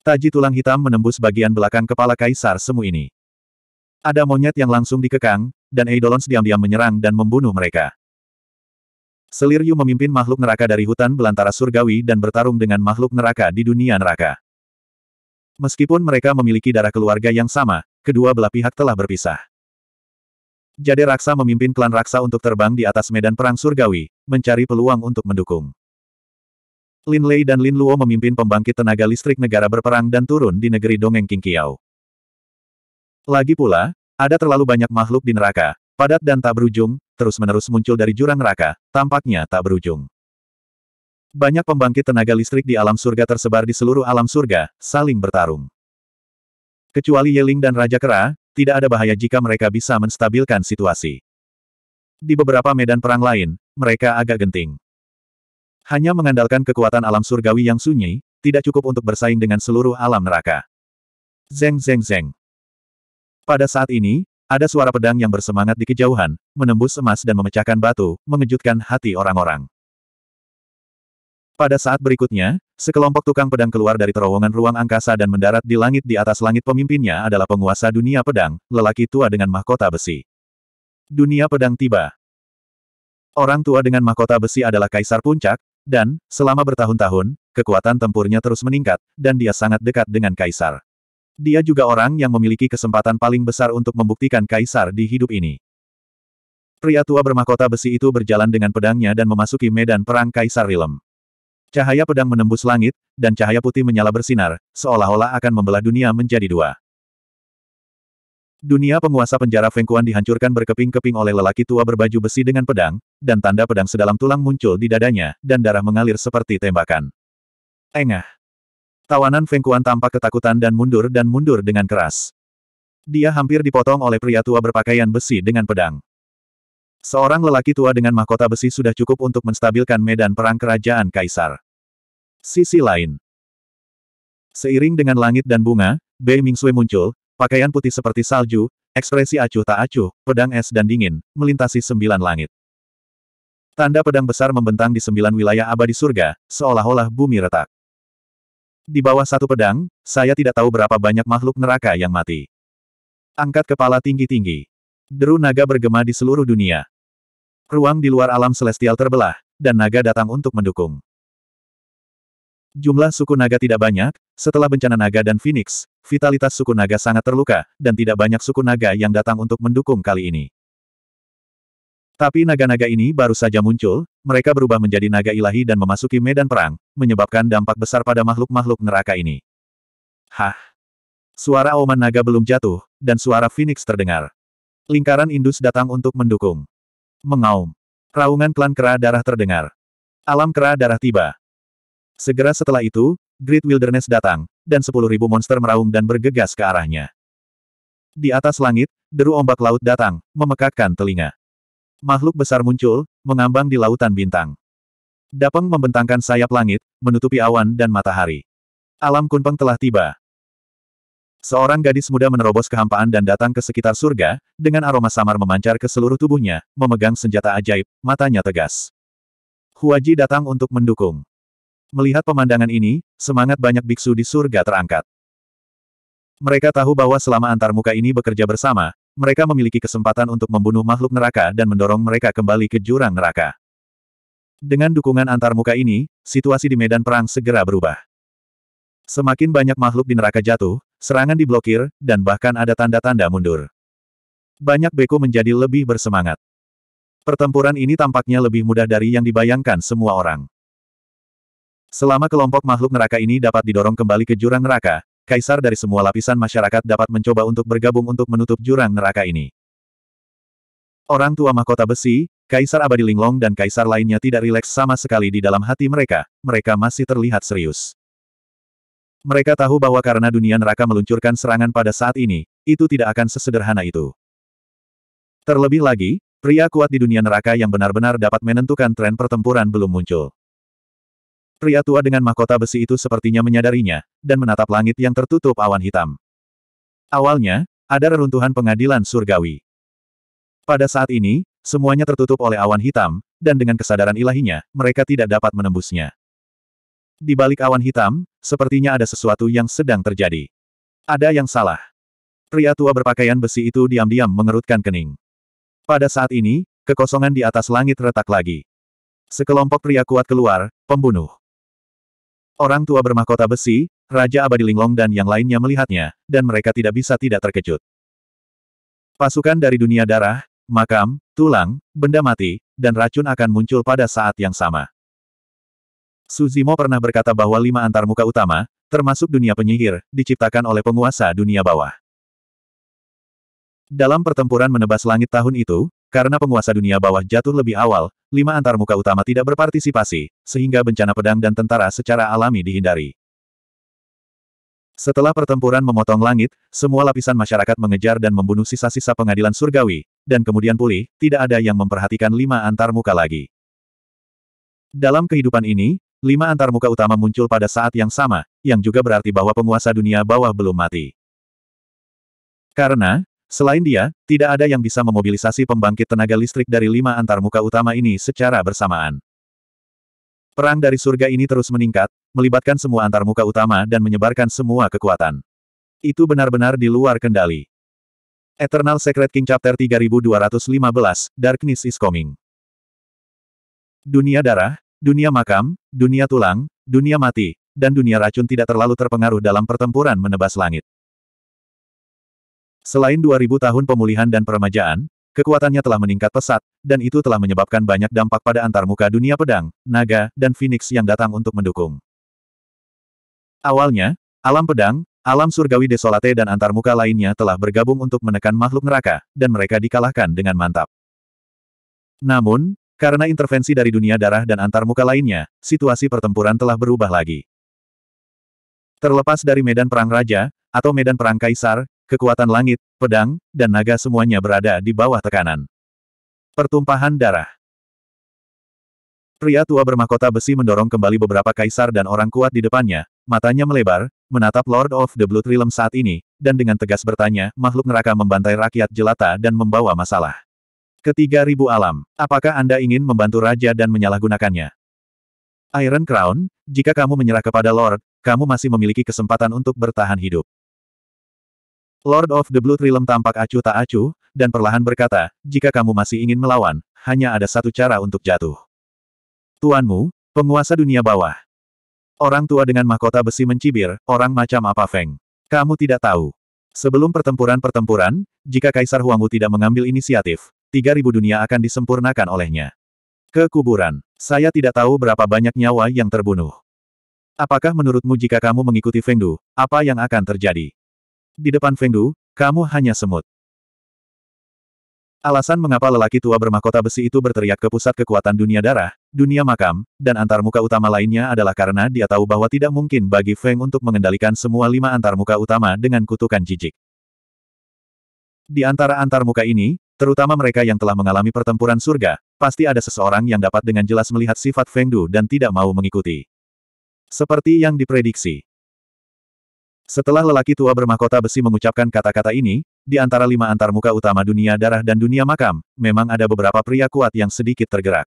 Taji tulang hitam menembus bagian belakang kepala kaisar semu ini. Ada monyet yang langsung dikekang, dan Eidolons diam-diam menyerang dan membunuh mereka. Selir Yu memimpin makhluk neraka dari hutan belantara surgawi dan bertarung dengan makhluk neraka di dunia neraka. Meskipun mereka memiliki darah keluarga yang sama, kedua belah pihak telah berpisah. Jade Raksa memimpin klan Raksa untuk terbang di atas medan perang surgawi, mencari peluang untuk mendukung. Lin Lei dan Lin Luo memimpin pembangkit tenaga listrik negara berperang dan turun di negeri dongeng Qingqiao. Lagi pula, ada terlalu banyak makhluk di neraka, padat dan tak berujung, terus-menerus muncul dari jurang neraka, tampaknya tak berujung. Banyak pembangkit tenaga listrik di alam surga tersebar di seluruh alam surga, saling bertarung. Kecuali Yeling dan Raja Kera, tidak ada bahaya jika mereka bisa menstabilkan situasi. Di beberapa medan perang lain, mereka agak genting. Hanya mengandalkan kekuatan alam surgawi yang sunyi, tidak cukup untuk bersaing dengan seluruh alam neraka. Zeng zeng zeng. Pada saat ini, ada suara pedang yang bersemangat di kejauhan, menembus emas dan memecahkan batu, mengejutkan hati orang-orang. Pada saat berikutnya, sekelompok tukang pedang keluar dari terowongan ruang angkasa dan mendarat di langit di atas langit pemimpinnya adalah penguasa dunia pedang, lelaki tua dengan mahkota besi. Dunia pedang tiba. Orang tua dengan mahkota besi adalah kaisar puncak, dan, selama bertahun-tahun, kekuatan tempurnya terus meningkat, dan dia sangat dekat dengan Kaisar. Dia juga orang yang memiliki kesempatan paling besar untuk membuktikan Kaisar di hidup ini. Pria tua bermahkota besi itu berjalan dengan pedangnya dan memasuki medan perang Kaisar Rilem. Cahaya pedang menembus langit, dan cahaya putih menyala bersinar, seolah-olah akan membelah dunia menjadi dua. Dunia penguasa penjara Fengkuan dihancurkan berkeping-keping oleh lelaki tua berbaju besi dengan pedang, dan tanda pedang sedalam tulang muncul di dadanya, dan darah mengalir seperti tembakan. Engah. Tawanan Fengkuan tampak ketakutan dan mundur dan mundur dengan keras. Dia hampir dipotong oleh pria tua berpakaian besi dengan pedang. Seorang lelaki tua dengan mahkota besi sudah cukup untuk menstabilkan medan perang kerajaan Kaisar. Sisi lain. Seiring dengan langit dan bunga, Bei Mingsui muncul, Pakaian putih seperti salju, ekspresi acuh tak acuh, pedang es dan dingin, melintasi sembilan langit. Tanda pedang besar membentang di sembilan wilayah abadi surga, seolah-olah bumi retak. Di bawah satu pedang, saya tidak tahu berapa banyak makhluk neraka yang mati. Angkat kepala tinggi-tinggi. Deru naga bergema di seluruh dunia. Ruang di luar alam celestial terbelah, dan naga datang untuk mendukung. Jumlah suku naga tidak banyak, setelah bencana naga dan Phoenix, vitalitas suku naga sangat terluka, dan tidak banyak suku naga yang datang untuk mendukung kali ini. Tapi naga-naga ini baru saja muncul, mereka berubah menjadi naga ilahi dan memasuki medan perang, menyebabkan dampak besar pada makhluk-makhluk neraka ini. Hah? Suara oman naga belum jatuh, dan suara Phoenix terdengar. Lingkaran Indus datang untuk mendukung. Mengaum. Raungan klan kera darah terdengar. Alam kera darah tiba. Segera setelah itu, Great Wilderness datang, dan sepuluh ribu monster meraung dan bergegas ke arahnya. Di atas langit, deru ombak laut datang, memekakkan telinga. Makhluk besar muncul, mengambang di lautan bintang. Dapeng membentangkan sayap langit, menutupi awan dan matahari. Alam kunpeng telah tiba. Seorang gadis muda menerobos kehampaan dan datang ke sekitar surga, dengan aroma samar memancar ke seluruh tubuhnya, memegang senjata ajaib, matanya tegas. Huaji datang untuk mendukung. Melihat pemandangan ini, semangat banyak biksu di surga terangkat. Mereka tahu bahwa selama antarmuka ini bekerja bersama, mereka memiliki kesempatan untuk membunuh makhluk neraka dan mendorong mereka kembali ke jurang neraka. Dengan dukungan antarmuka ini, situasi di medan perang segera berubah. Semakin banyak makhluk di neraka jatuh, serangan diblokir, dan bahkan ada tanda-tanda mundur. Banyak beku menjadi lebih bersemangat. Pertempuran ini tampaknya lebih mudah dari yang dibayangkan semua orang. Selama kelompok makhluk neraka ini dapat didorong kembali ke jurang neraka, kaisar dari semua lapisan masyarakat dapat mencoba untuk bergabung untuk menutup jurang neraka ini. Orang tua mahkota besi, Kaisar Abadi Linglong dan kaisar lainnya tidak rileks sama sekali di dalam hati mereka, mereka masih terlihat serius. Mereka tahu bahwa karena dunia neraka meluncurkan serangan pada saat ini, itu tidak akan sesederhana itu. Terlebih lagi, pria kuat di dunia neraka yang benar-benar dapat menentukan tren pertempuran belum muncul. Pria tua dengan mahkota besi itu sepertinya menyadarinya, dan menatap langit yang tertutup awan hitam. Awalnya, ada reruntuhan pengadilan surgawi. Pada saat ini, semuanya tertutup oleh awan hitam, dan dengan kesadaran ilahinya, mereka tidak dapat menembusnya. Di balik awan hitam, sepertinya ada sesuatu yang sedang terjadi. Ada yang salah. Pria tua berpakaian besi itu diam-diam mengerutkan kening. Pada saat ini, kekosongan di atas langit retak lagi. Sekelompok pria kuat keluar, pembunuh. Orang tua bermahkota besi, Raja Abadi Linglong dan yang lainnya melihatnya, dan mereka tidak bisa tidak terkejut. Pasukan dari dunia darah, makam, tulang, benda mati, dan racun akan muncul pada saat yang sama. Suzimo pernah berkata bahwa lima antar muka utama, termasuk dunia penyihir, diciptakan oleh penguasa dunia bawah. Dalam pertempuran menebas langit tahun itu, karena penguasa dunia bawah jatuh lebih awal, lima antarmuka utama tidak berpartisipasi, sehingga bencana pedang dan tentara secara alami dihindari. Setelah pertempuran memotong langit, semua lapisan masyarakat mengejar dan membunuh sisa-sisa pengadilan surgawi, dan kemudian pulih, tidak ada yang memperhatikan lima antarmuka lagi. Dalam kehidupan ini, lima antarmuka utama muncul pada saat yang sama, yang juga berarti bahwa penguasa dunia bawah belum mati. Karena, Selain dia, tidak ada yang bisa memobilisasi pembangkit tenaga listrik dari lima antarmuka utama ini secara bersamaan. Perang dari surga ini terus meningkat, melibatkan semua antarmuka utama dan menyebarkan semua kekuatan. Itu benar-benar di luar kendali. Eternal Secret King Chapter 3215, Darkness is Coming. Dunia darah, dunia makam, dunia tulang, dunia mati, dan dunia racun tidak terlalu terpengaruh dalam pertempuran menebas langit. Selain 2000 tahun pemulihan dan peremajaan, kekuatannya telah meningkat pesat, dan itu telah menyebabkan banyak dampak pada antarmuka dunia pedang, naga, dan phoenix yang datang untuk mendukung. Awalnya, alam pedang, alam surgawi desolate dan antarmuka lainnya telah bergabung untuk menekan makhluk neraka, dan mereka dikalahkan dengan mantap. Namun, karena intervensi dari dunia darah dan antarmuka lainnya, situasi pertempuran telah berubah lagi. Terlepas dari medan perang raja, atau medan perang kaisar, kekuatan langit, pedang, dan naga semuanya berada di bawah tekanan. Pertumpahan darah Pria tua bermahkota besi mendorong kembali beberapa kaisar dan orang kuat di depannya, matanya melebar, menatap Lord of the Blue Trilem saat ini, dan dengan tegas bertanya, makhluk neraka membantai rakyat jelata dan membawa masalah. Ketiga ribu alam, apakah Anda ingin membantu raja dan menyalahgunakannya? Iron Crown, jika kamu menyerah kepada Lord, kamu masih memiliki kesempatan untuk bertahan hidup. Lord of the Blue Realm tampak acuh tak acuh, dan perlahan berkata, jika kamu masih ingin melawan, hanya ada satu cara untuk jatuh. Tuanmu, penguasa dunia bawah. Orang tua dengan mahkota besi mencibir, orang macam apa Feng? Kamu tidak tahu. Sebelum pertempuran-pertempuran, jika Kaisar Huangwu tidak mengambil inisiatif, 3000 dunia akan disempurnakan olehnya. Ke kuburan. Saya tidak tahu berapa banyak nyawa yang terbunuh. Apakah menurutmu jika kamu mengikuti Fengdu, apa yang akan terjadi? Di depan Fengdu, kamu hanya semut. Alasan mengapa lelaki tua bermahkota besi itu berteriak ke pusat kekuatan dunia darah, dunia makam, dan antarmuka utama lainnya adalah karena dia tahu bahwa tidak mungkin bagi Feng untuk mengendalikan semua lima antarmuka utama dengan kutukan jijik. Di antara antarmuka ini, terutama mereka yang telah mengalami pertempuran surga, pasti ada seseorang yang dapat dengan jelas melihat sifat Feng Du dan tidak mau mengikuti. Seperti yang diprediksi, setelah lelaki tua bermahkota besi mengucapkan kata-kata ini, di antara lima antar muka utama dunia darah dan dunia makam, memang ada beberapa pria kuat yang sedikit tergerak.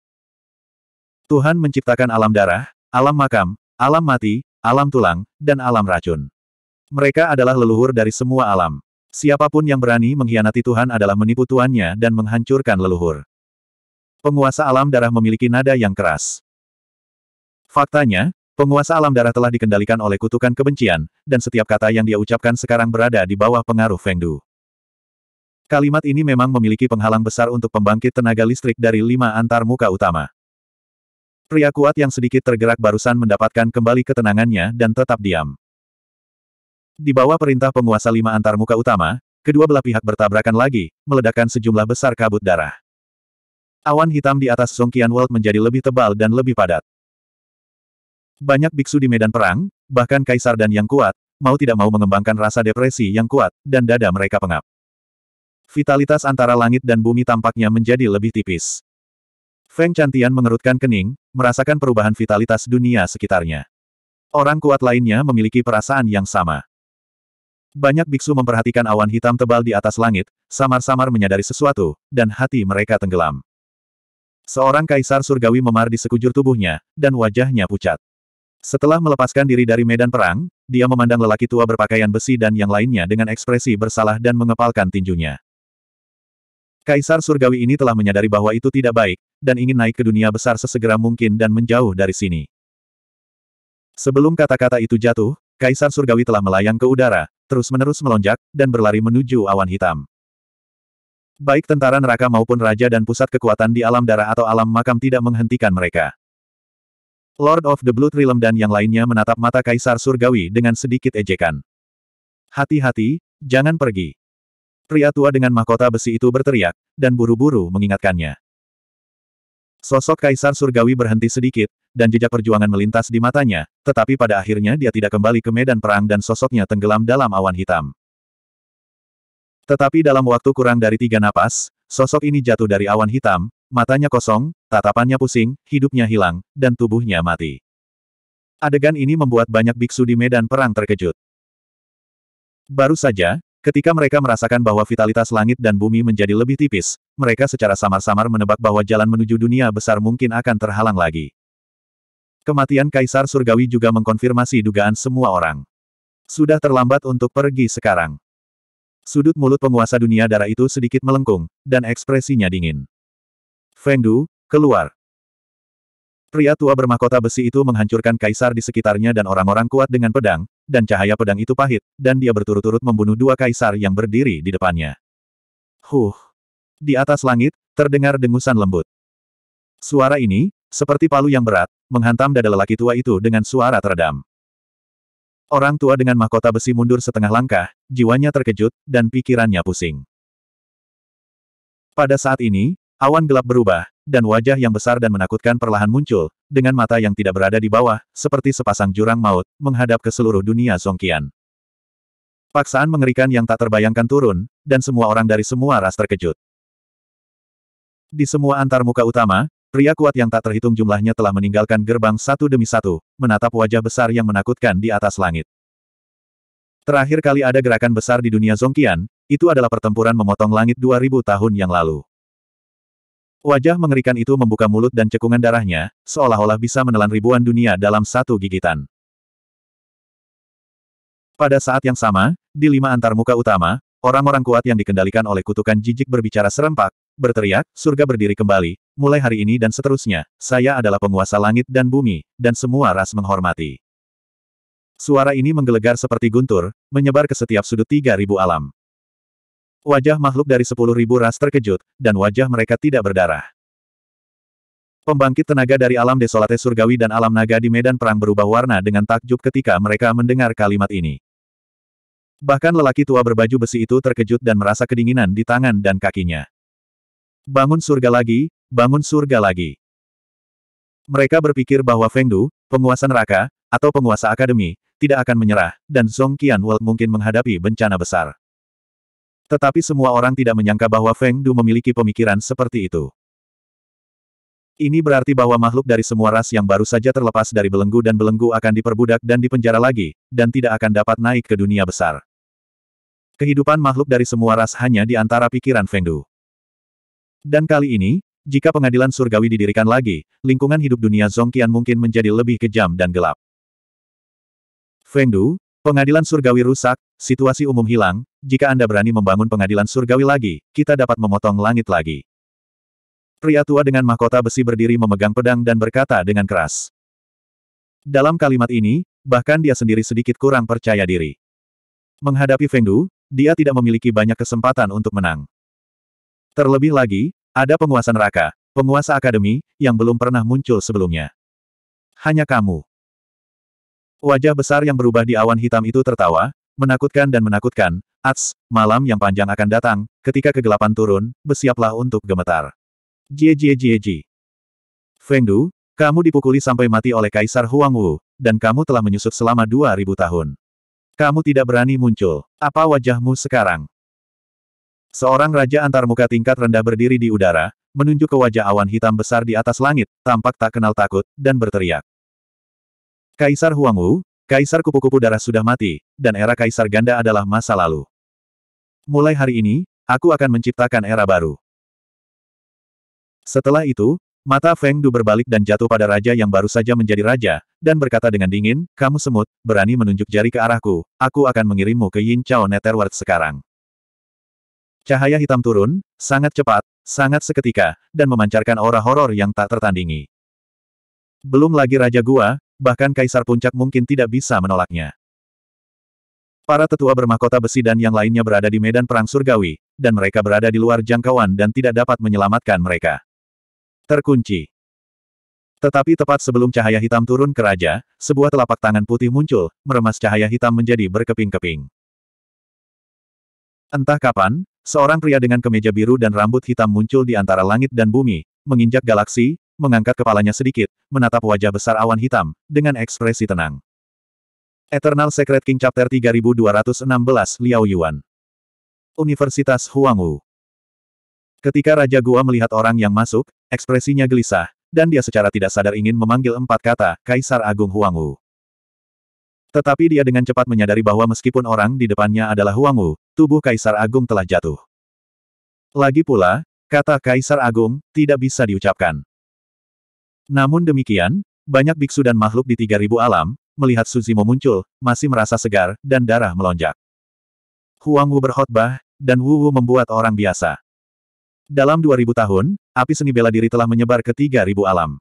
Tuhan menciptakan alam darah, alam makam, alam mati, alam tulang, dan alam racun. Mereka adalah leluhur dari semua alam. Siapapun yang berani mengkhianati Tuhan adalah menipu tuannya dan menghancurkan leluhur. Penguasa alam darah memiliki nada yang keras. Faktanya, Penguasa alam darah telah dikendalikan oleh kutukan kebencian, dan setiap kata yang dia ucapkan sekarang berada di bawah pengaruh Feng Du. Kalimat ini memang memiliki penghalang besar untuk pembangkit tenaga listrik dari lima antar muka utama. Pria kuat yang sedikit tergerak barusan mendapatkan kembali ketenangannya dan tetap diam. Di bawah perintah penguasa lima antar muka utama, kedua belah pihak bertabrakan lagi, meledakkan sejumlah besar kabut darah. Awan hitam di atas Songkian World menjadi lebih tebal dan lebih padat. Banyak biksu di medan perang, bahkan kaisar dan yang kuat, mau tidak mau mengembangkan rasa depresi yang kuat, dan dada mereka pengap. Vitalitas antara langit dan bumi tampaknya menjadi lebih tipis. Feng Cantian mengerutkan kening, merasakan perubahan vitalitas dunia sekitarnya. Orang kuat lainnya memiliki perasaan yang sama. Banyak biksu memperhatikan awan hitam tebal di atas langit, samar-samar menyadari sesuatu, dan hati mereka tenggelam. Seorang kaisar surgawi memar di sekujur tubuhnya, dan wajahnya pucat. Setelah melepaskan diri dari medan perang, dia memandang lelaki tua berpakaian besi dan yang lainnya dengan ekspresi bersalah dan mengepalkan tinjunya. Kaisar Surgawi ini telah menyadari bahwa itu tidak baik, dan ingin naik ke dunia besar sesegera mungkin dan menjauh dari sini. Sebelum kata-kata itu jatuh, Kaisar Surgawi telah melayang ke udara, terus-menerus melonjak, dan berlari menuju awan hitam. Baik tentara neraka maupun raja dan pusat kekuatan di alam darah atau alam makam tidak menghentikan mereka. Lord of the Blue Realm dan yang lainnya menatap mata Kaisar Surgawi dengan sedikit ejekan. Hati-hati, jangan pergi. Pria tua dengan mahkota besi itu berteriak, dan buru-buru mengingatkannya. Sosok Kaisar Surgawi berhenti sedikit, dan jejak perjuangan melintas di matanya, tetapi pada akhirnya dia tidak kembali ke medan perang dan sosoknya tenggelam dalam awan hitam. Tetapi dalam waktu kurang dari tiga napas, sosok ini jatuh dari awan hitam, Matanya kosong, tatapannya pusing, hidupnya hilang, dan tubuhnya mati. Adegan ini membuat banyak biksu di medan perang terkejut. Baru saja, ketika mereka merasakan bahwa vitalitas langit dan bumi menjadi lebih tipis, mereka secara samar-samar menebak bahwa jalan menuju dunia besar mungkin akan terhalang lagi. Kematian Kaisar Surgawi juga mengkonfirmasi dugaan semua orang. Sudah terlambat untuk pergi sekarang. Sudut mulut penguasa dunia darah itu sedikit melengkung, dan ekspresinya dingin. Fengdu, keluar. Pria tua bermahkota besi itu menghancurkan kaisar di sekitarnya dan orang-orang kuat dengan pedang, dan cahaya pedang itu pahit, dan dia berturut-turut membunuh dua kaisar yang berdiri di depannya. Huh. Di atas langit, terdengar dengusan lembut. Suara ini, seperti palu yang berat, menghantam dada lelaki tua itu dengan suara teredam. Orang tua dengan mahkota besi mundur setengah langkah, jiwanya terkejut, dan pikirannya pusing. Pada saat ini, Awan gelap berubah, dan wajah yang besar dan menakutkan perlahan muncul, dengan mata yang tidak berada di bawah, seperti sepasang jurang maut, menghadap ke seluruh dunia Zongkian. Paksaan mengerikan yang tak terbayangkan turun, dan semua orang dari semua ras terkejut. Di semua antar muka utama, pria kuat yang tak terhitung jumlahnya telah meninggalkan gerbang satu demi satu, menatap wajah besar yang menakutkan di atas langit. Terakhir kali ada gerakan besar di dunia Zongkian, itu adalah pertempuran memotong langit 2000 tahun yang lalu. Wajah mengerikan itu membuka mulut dan cekungan darahnya, seolah-olah bisa menelan ribuan dunia dalam satu gigitan. Pada saat yang sama, di lima antar muka utama, orang-orang kuat yang dikendalikan oleh kutukan jijik berbicara serempak, berteriak, surga berdiri kembali, mulai hari ini dan seterusnya, saya adalah penguasa langit dan bumi, dan semua ras menghormati. Suara ini menggelegar seperti guntur, menyebar ke setiap sudut tiga ribu alam. Wajah makhluk dari sepuluh ribu ras terkejut, dan wajah mereka tidak berdarah. Pembangkit tenaga dari alam desolate surgawi dan alam naga di medan perang berubah warna dengan takjub ketika mereka mendengar kalimat ini. Bahkan lelaki tua berbaju besi itu terkejut dan merasa kedinginan di tangan dan kakinya. Bangun surga lagi, bangun surga lagi. Mereka berpikir bahwa Feng Du, penguasa neraka, atau penguasa akademi, tidak akan menyerah, dan Zhong Qianwell mungkin menghadapi bencana besar. Tetapi semua orang tidak menyangka bahwa Feng Du memiliki pemikiran seperti itu. Ini berarti bahwa makhluk dari semua ras yang baru saja terlepas dari belenggu dan belenggu akan diperbudak dan dipenjara lagi, dan tidak akan dapat naik ke dunia besar. Kehidupan makhluk dari semua ras hanya di antara pikiran Feng Du. Dan kali ini, jika pengadilan surgawi didirikan lagi, lingkungan hidup dunia Zongqian mungkin menjadi lebih kejam dan gelap. Feng Du, pengadilan surgawi rusak, situasi umum hilang, jika Anda berani membangun pengadilan surgawi lagi, kita dapat memotong langit lagi. Pria tua dengan mahkota besi berdiri memegang pedang dan berkata dengan keras. Dalam kalimat ini, bahkan dia sendiri sedikit kurang percaya diri. Menghadapi Fengdu, dia tidak memiliki banyak kesempatan untuk menang. Terlebih lagi, ada penguasa neraka, penguasa akademi, yang belum pernah muncul sebelumnya. Hanya kamu. Wajah besar yang berubah di awan hitam itu tertawa, Menakutkan dan menakutkan, Ats, malam yang panjang akan datang, ketika kegelapan turun, bersiaplah untuk gemetar. Jie jie jie jie. Feng Du, kamu dipukuli sampai mati oleh Kaisar Huang Wu, dan kamu telah menyusut selama 2000 tahun. Kamu tidak berani muncul. Apa wajahmu sekarang? Seorang raja antarmuka tingkat rendah berdiri di udara, menunjuk ke wajah awan hitam besar di atas langit, tampak tak kenal takut, dan berteriak. Kaisar Huang Wu, Kaisar kupu-kupu darah sudah mati, dan era Kaisar Ganda adalah masa lalu. Mulai hari ini, aku akan menciptakan era baru. Setelah itu, mata Feng Du berbalik dan jatuh pada raja yang baru saja menjadi raja, dan berkata dengan dingin, kamu semut, berani menunjuk jari ke arahku, aku akan mengirimmu ke Yin Chao Netherworld sekarang. Cahaya hitam turun, sangat cepat, sangat seketika, dan memancarkan aura horor yang tak tertandingi. Belum lagi Raja Gua, bahkan Kaisar Puncak mungkin tidak bisa menolaknya. Para tetua bermahkota besi dan yang lainnya berada di medan perang surgawi, dan mereka berada di luar jangkauan dan tidak dapat menyelamatkan mereka. Terkunci. Tetapi tepat sebelum cahaya hitam turun ke raja, sebuah telapak tangan putih muncul, meremas cahaya hitam menjadi berkeping-keping. Entah kapan, seorang pria dengan kemeja biru dan rambut hitam muncul di antara langit dan bumi, menginjak galaksi, mengangkat kepalanya sedikit, menatap wajah besar awan hitam, dengan ekspresi tenang. Eternal Secret King Chapter 3216 Liao Yuan Universitas Huangwu Ketika Raja Gua melihat orang yang masuk, ekspresinya gelisah, dan dia secara tidak sadar ingin memanggil empat kata, Kaisar Agung Huangwu. Tetapi dia dengan cepat menyadari bahwa meskipun orang di depannya adalah Huangwu, tubuh Kaisar Agung telah jatuh. Lagi pula, kata Kaisar Agung, tidak bisa diucapkan. Namun demikian, banyak biksu dan makhluk di 3000 alam, melihat Suzimo muncul, masih merasa segar, dan darah melonjak. Huang Wu berkhotbah, dan Wu Wu membuat orang biasa. Dalam 2000 tahun, api seni bela diri telah menyebar ke 3000 alam.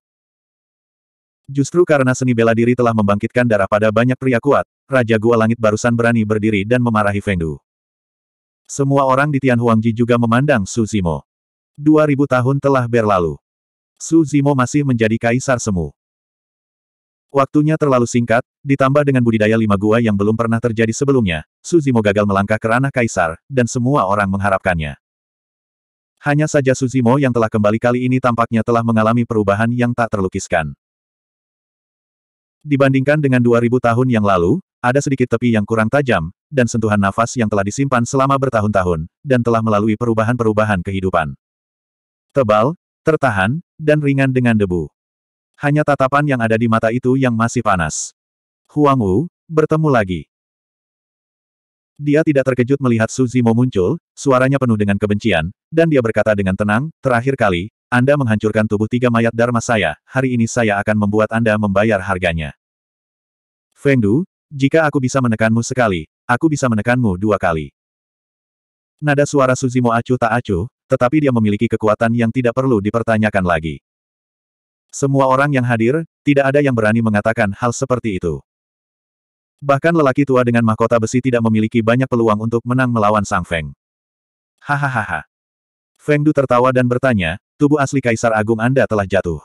Justru karena seni bela diri telah membangkitkan darah pada banyak pria kuat, Raja Gua Langit barusan berani berdiri dan memarahi Fengdu. Semua orang di Tianhuangji juga memandang Suzimo. Dua 2000 tahun telah berlalu. Su Zimo masih menjadi kaisar semu. Waktunya terlalu singkat, ditambah dengan budidaya lima gua yang belum pernah terjadi sebelumnya, Su Zimo gagal melangkah ke ranah kaisar, dan semua orang mengharapkannya. Hanya saja Su Zimo yang telah kembali kali ini tampaknya telah mengalami perubahan yang tak terlukiskan. Dibandingkan dengan 2000 tahun yang lalu, ada sedikit tepi yang kurang tajam, dan sentuhan nafas yang telah disimpan selama bertahun-tahun, dan telah melalui perubahan-perubahan kehidupan. Tebal, tertahan, dan ringan dengan debu. Hanya tatapan yang ada di mata itu yang masih panas. Huang Wu, bertemu lagi. Dia tidak terkejut melihat Su Zimo muncul, suaranya penuh dengan kebencian, dan dia berkata dengan tenang, terakhir kali, Anda menghancurkan tubuh tiga mayat Dharma saya, hari ini saya akan membuat Anda membayar harganya. Feng Du, jika aku bisa menekanmu sekali, aku bisa menekanmu dua kali. Nada suara Suzimo acuh tak acuh, tetapi dia memiliki kekuatan yang tidak perlu dipertanyakan lagi. Semua orang yang hadir, tidak ada yang berani mengatakan hal seperti itu. Bahkan lelaki tua dengan mahkota besi tidak memiliki banyak peluang untuk menang melawan Sang Feng. Hahaha. Feng Du tertawa dan bertanya, tubuh asli Kaisar Agung Anda telah jatuh.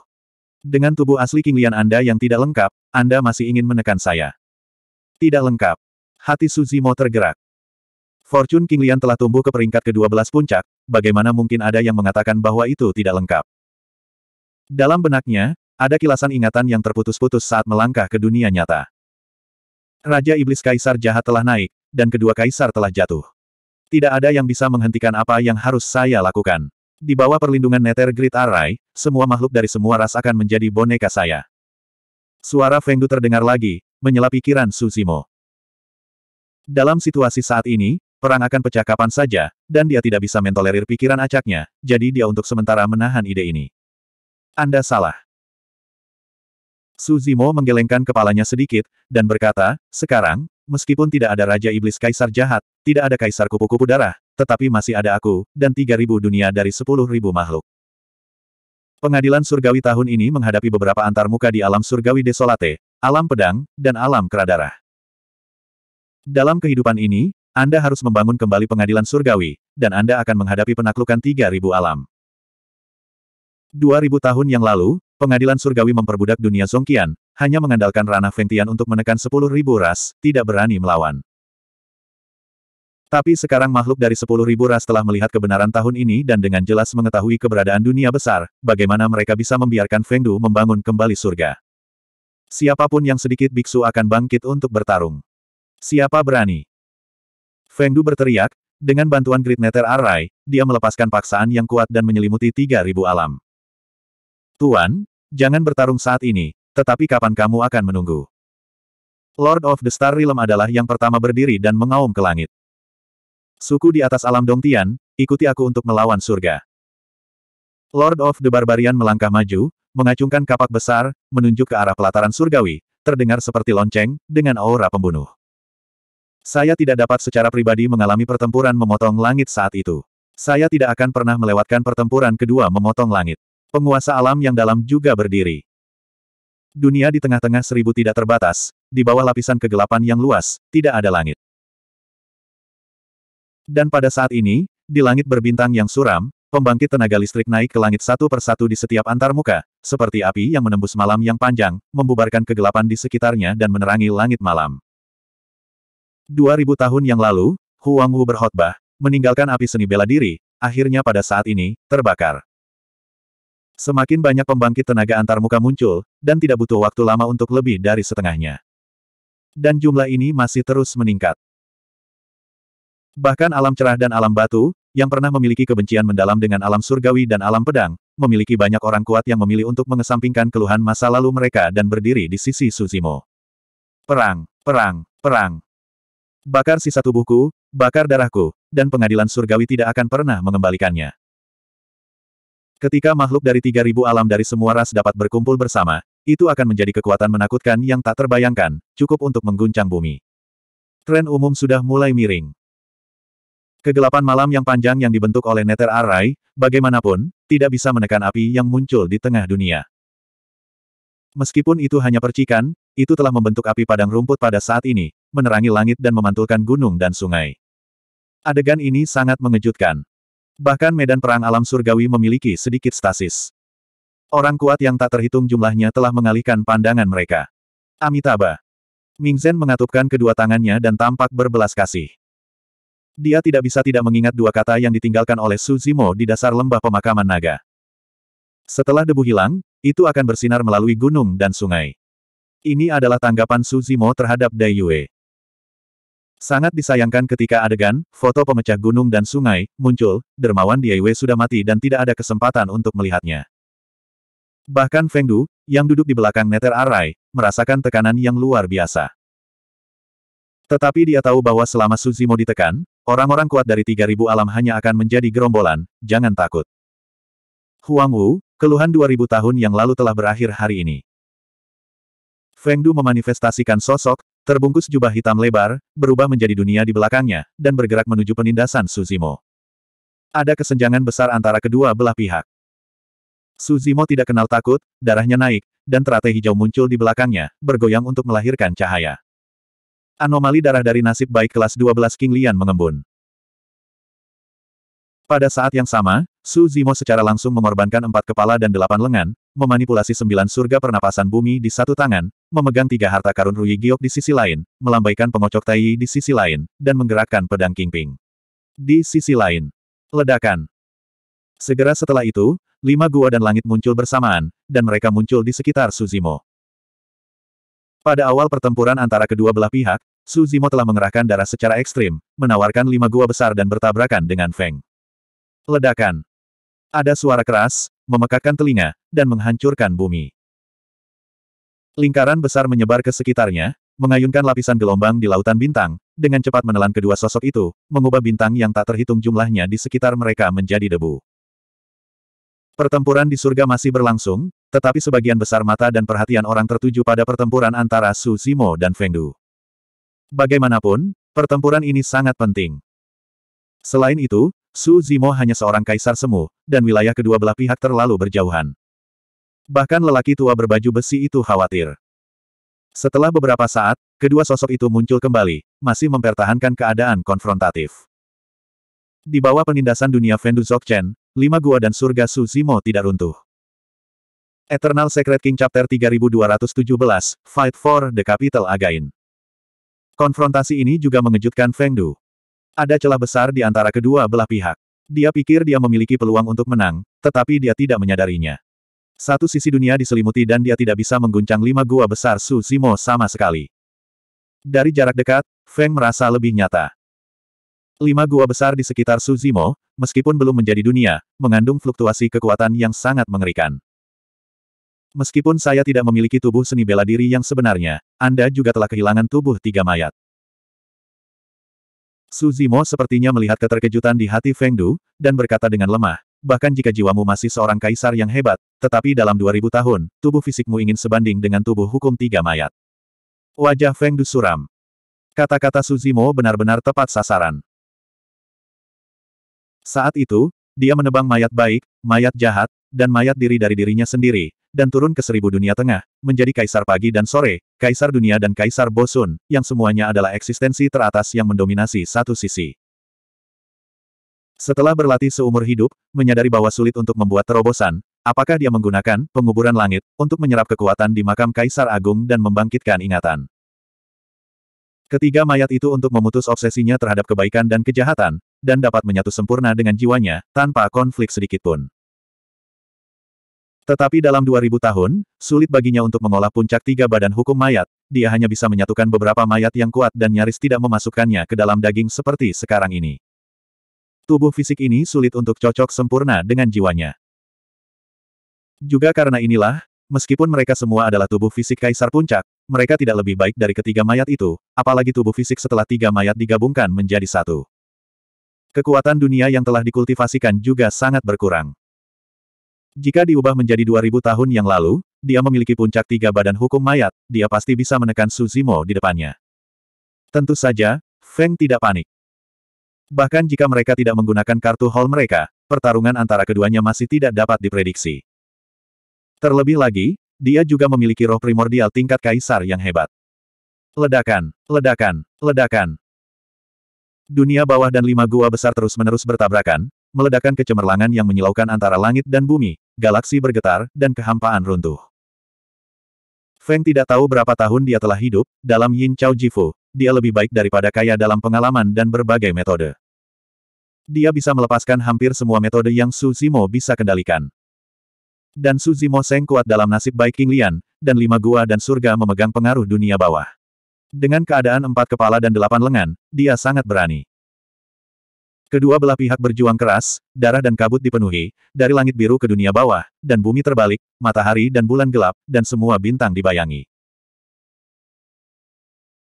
Dengan tubuh asli King Lian Anda yang tidak lengkap, Anda masih ingin menekan saya. Tidak lengkap. Hati Suzimo tergerak. Fortune King Lian telah tumbuh ke peringkat ke-12 puncak, bagaimana mungkin ada yang mengatakan bahwa itu tidak lengkap? Dalam benaknya, ada kilasan ingatan yang terputus-putus saat melangkah ke dunia nyata. Raja Iblis Kaisar jahat telah naik, dan kedua kaisar telah jatuh. Tidak ada yang bisa menghentikan apa yang harus saya lakukan. Di bawah perlindungan Nether Grid Array, semua makhluk dari semua ras akan menjadi boneka saya. Suara Fengdu terdengar lagi, menyela pikiran Suzimo. Dalam situasi saat ini, perang akan pecah kapan saja, dan dia tidak bisa mentolerir pikiran acaknya, jadi dia untuk sementara menahan ide ini. Anda salah. Suzimo menggelengkan kepalanya sedikit, dan berkata, sekarang, meskipun tidak ada Raja Iblis Kaisar Jahat, tidak ada Kaisar Kupu-Kupu Darah, tetapi masih ada aku, dan 3.000 dunia dari 10.000 makhluk. Pengadilan surgawi tahun ini menghadapi beberapa antarmuka di alam surgawi desolate, alam pedang, dan alam keradara. Dalam kehidupan ini, anda harus membangun kembali pengadilan surgawi, dan Anda akan menghadapi penaklukan 3.000 alam. 2.000 tahun yang lalu, pengadilan surgawi memperbudak dunia Zongkian, hanya mengandalkan ranah Fengtian untuk menekan 10.000 ras, tidak berani melawan. Tapi sekarang makhluk dari 10.000 ras telah melihat kebenaran tahun ini dan dengan jelas mengetahui keberadaan dunia besar, bagaimana mereka bisa membiarkan Fengdu membangun kembali surga. Siapapun yang sedikit biksu akan bangkit untuk bertarung. Siapa berani? Feng berteriak, dengan bantuan Great Nether Array, dia melepaskan paksaan yang kuat dan menyelimuti 3000 alam. Tuan, jangan bertarung saat ini, tetapi kapan kamu akan menunggu? Lord of the Star Realm adalah yang pertama berdiri dan mengaum ke langit. Suku di atas alam Dongtian, ikuti aku untuk melawan surga. Lord of the Barbarian melangkah maju, mengacungkan kapak besar, menunjuk ke arah pelataran surgawi, terdengar seperti lonceng, dengan aura pembunuh. Saya tidak dapat secara pribadi mengalami pertempuran memotong langit saat itu. Saya tidak akan pernah melewatkan pertempuran kedua memotong langit. Penguasa alam yang dalam juga berdiri. Dunia di tengah-tengah seribu tidak terbatas, di bawah lapisan kegelapan yang luas, tidak ada langit. Dan pada saat ini, di langit berbintang yang suram, pembangkit tenaga listrik naik ke langit satu persatu di setiap antarmuka, seperti api yang menembus malam yang panjang, membubarkan kegelapan di sekitarnya dan menerangi langit malam. 2000 tahun yang lalu, Huang Wu berkhotbah, meninggalkan api seni bela diri, akhirnya pada saat ini, terbakar. Semakin banyak pembangkit tenaga antarmuka muncul, dan tidak butuh waktu lama untuk lebih dari setengahnya. Dan jumlah ini masih terus meningkat. Bahkan alam cerah dan alam batu, yang pernah memiliki kebencian mendalam dengan alam surgawi dan alam pedang, memiliki banyak orang kuat yang memilih untuk mengesampingkan keluhan masa lalu mereka dan berdiri di sisi Suzimo. Perang, perang, perang bakar sisa tubuhku, bakar darahku, dan pengadilan surgawi tidak akan pernah mengembalikannya. Ketika makhluk dari 3000 alam dari semua ras dapat berkumpul bersama, itu akan menjadi kekuatan menakutkan yang tak terbayangkan, cukup untuk mengguncang bumi. Tren umum sudah mulai miring. Kegelapan malam yang panjang yang dibentuk oleh Nether Array, bagaimanapun, tidak bisa menekan api yang muncul di tengah dunia. Meskipun itu hanya percikan, itu telah membentuk api padang rumput pada saat ini, menerangi langit dan memantulkan gunung dan sungai. Adegan ini sangat mengejutkan. Bahkan medan perang alam surgawi memiliki sedikit stasis. Orang kuat yang tak terhitung jumlahnya telah mengalihkan pandangan mereka. Amitabha. Mingzen mengatupkan kedua tangannya dan tampak berbelas kasih. Dia tidak bisa tidak mengingat dua kata yang ditinggalkan oleh Su Zimo di dasar lembah pemakaman naga. Setelah debu hilang, itu akan bersinar melalui gunung dan sungai. Ini adalah tanggapan Su Zimo terhadap Dai Yue. Sangat disayangkan ketika adegan, foto pemecah gunung dan sungai, muncul, dermawan Aiwe sudah mati dan tidak ada kesempatan untuk melihatnya. Bahkan Feng Du, yang duduk di belakang Nether Arai, merasakan tekanan yang luar biasa. Tetapi dia tahu bahwa selama Suzimo ditekan, orang-orang kuat dari 3000 alam hanya akan menjadi gerombolan, jangan takut. Huang Wu, keluhan 2000 tahun yang lalu telah berakhir hari ini. Feng Du memanifestasikan sosok, terbungkus jubah hitam lebar, berubah menjadi dunia di belakangnya, dan bergerak menuju penindasan Suzimo. Ada kesenjangan besar antara kedua belah pihak. Suzimo tidak kenal takut, darahnya naik, dan teratai hijau muncul di belakangnya, bergoyang untuk melahirkan cahaya. Anomali darah dari nasib baik kelas 12 King Lian mengembun. Pada saat yang sama, Suzimo secara langsung mengorbankan empat kepala dan delapan lengan, memanipulasi sembilan surga pernapasan bumi di satu tangan, memegang tiga harta karun Rui Giok di sisi lain, melambaikan pengocok tai di sisi lain, dan menggerakkan pedang Kingping. Di sisi lain. Ledakan. Segera setelah itu, lima gua dan langit muncul bersamaan, dan mereka muncul di sekitar Suzimo. Pada awal pertempuran antara kedua belah pihak, Suzimo telah mengerahkan darah secara ekstrim, menawarkan lima gua besar dan bertabrakan dengan Feng. Ledakan. Ada suara keras, memekakan telinga, dan menghancurkan bumi. Lingkaran besar menyebar ke sekitarnya, mengayunkan lapisan gelombang di lautan bintang, dengan cepat menelan kedua sosok itu, mengubah bintang yang tak terhitung jumlahnya di sekitar mereka menjadi debu. Pertempuran di surga masih berlangsung, tetapi sebagian besar mata dan perhatian orang tertuju pada pertempuran antara Su Zimo dan Feng Du. Bagaimanapun, pertempuran ini sangat penting. Selain itu, Su Zimo hanya seorang kaisar semu, dan wilayah kedua belah pihak terlalu berjauhan. Bahkan lelaki tua berbaju besi itu khawatir. Setelah beberapa saat, kedua sosok itu muncul kembali, masih mempertahankan keadaan konfrontatif. Di bawah penindasan dunia Vendu Zokchen, lima gua dan surga Su Zimo tidak runtuh. Eternal Secret King Chapter 3217, Fight for the Capital Again. Konfrontasi ini juga mengejutkan Fengdu, ada celah besar di antara kedua belah pihak. Dia pikir dia memiliki peluang untuk menang, tetapi dia tidak menyadarinya. Satu sisi dunia diselimuti dan dia tidak bisa mengguncang lima gua besar Su Simo sama sekali. Dari jarak dekat, Feng merasa lebih nyata. Lima gua besar di sekitar Su Zimo, meskipun belum menjadi dunia, mengandung fluktuasi kekuatan yang sangat mengerikan. Meskipun saya tidak memiliki tubuh seni bela diri yang sebenarnya, Anda juga telah kehilangan tubuh tiga mayat. Su Zimo sepertinya melihat keterkejutan di hati Feng Du, dan berkata dengan lemah, bahkan jika jiwamu masih seorang kaisar yang hebat, tetapi dalam 2000 tahun, tubuh fisikmu ingin sebanding dengan tubuh hukum tiga mayat. Wajah Feng Du suram. Kata-kata Su Zimo benar-benar tepat sasaran. Saat itu, dia menebang mayat baik, mayat jahat, dan mayat diri dari dirinya sendiri, dan turun ke seribu dunia tengah, menjadi kaisar pagi dan sore, kaisar dunia dan kaisar bosun, yang semuanya adalah eksistensi teratas yang mendominasi satu sisi. Setelah berlatih seumur hidup, menyadari bahwa sulit untuk membuat terobosan, apakah dia menggunakan penguburan langit untuk menyerap kekuatan di makam kaisar agung dan membangkitkan ingatan. Ketiga mayat itu untuk memutus obsesinya terhadap kebaikan dan kejahatan, dan dapat menyatu sempurna dengan jiwanya, tanpa konflik sedikitpun. Tetapi dalam 2000 tahun, sulit baginya untuk mengolah puncak tiga badan hukum mayat, dia hanya bisa menyatukan beberapa mayat yang kuat dan nyaris tidak memasukkannya ke dalam daging seperti sekarang ini. Tubuh fisik ini sulit untuk cocok sempurna dengan jiwanya. Juga karena inilah, meskipun mereka semua adalah tubuh fisik Kaisar Puncak, mereka tidak lebih baik dari ketiga mayat itu, apalagi tubuh fisik setelah tiga mayat digabungkan menjadi satu. Kekuatan dunia yang telah dikultivasikan juga sangat berkurang. Jika diubah menjadi 2000 tahun yang lalu, dia memiliki puncak tiga badan hukum mayat, dia pasti bisa menekan Suzimo di depannya. Tentu saja, Feng tidak panik. Bahkan jika mereka tidak menggunakan kartu hall mereka, pertarungan antara keduanya masih tidak dapat diprediksi. Terlebih lagi, dia juga memiliki roh primordial tingkat kaisar yang hebat. Ledakan, ledakan, ledakan. Dunia bawah dan lima gua besar terus-menerus bertabrakan, meledakan kecemerlangan yang menyilaukan antara langit dan bumi, galaksi bergetar, dan kehampaan runtuh. Feng tidak tahu berapa tahun dia telah hidup, dalam Yin Chao Jifu, dia lebih baik daripada kaya dalam pengalaman dan berbagai metode. Dia bisa melepaskan hampir semua metode yang Su Zimo bisa kendalikan. Dan Su Zimo Seng kuat dalam nasib baik King Lian, dan lima gua dan surga memegang pengaruh dunia bawah. Dengan keadaan empat kepala dan delapan lengan, dia sangat berani. Kedua belah pihak berjuang keras, darah dan kabut dipenuhi, dari langit biru ke dunia bawah, dan bumi terbalik, matahari dan bulan gelap, dan semua bintang dibayangi.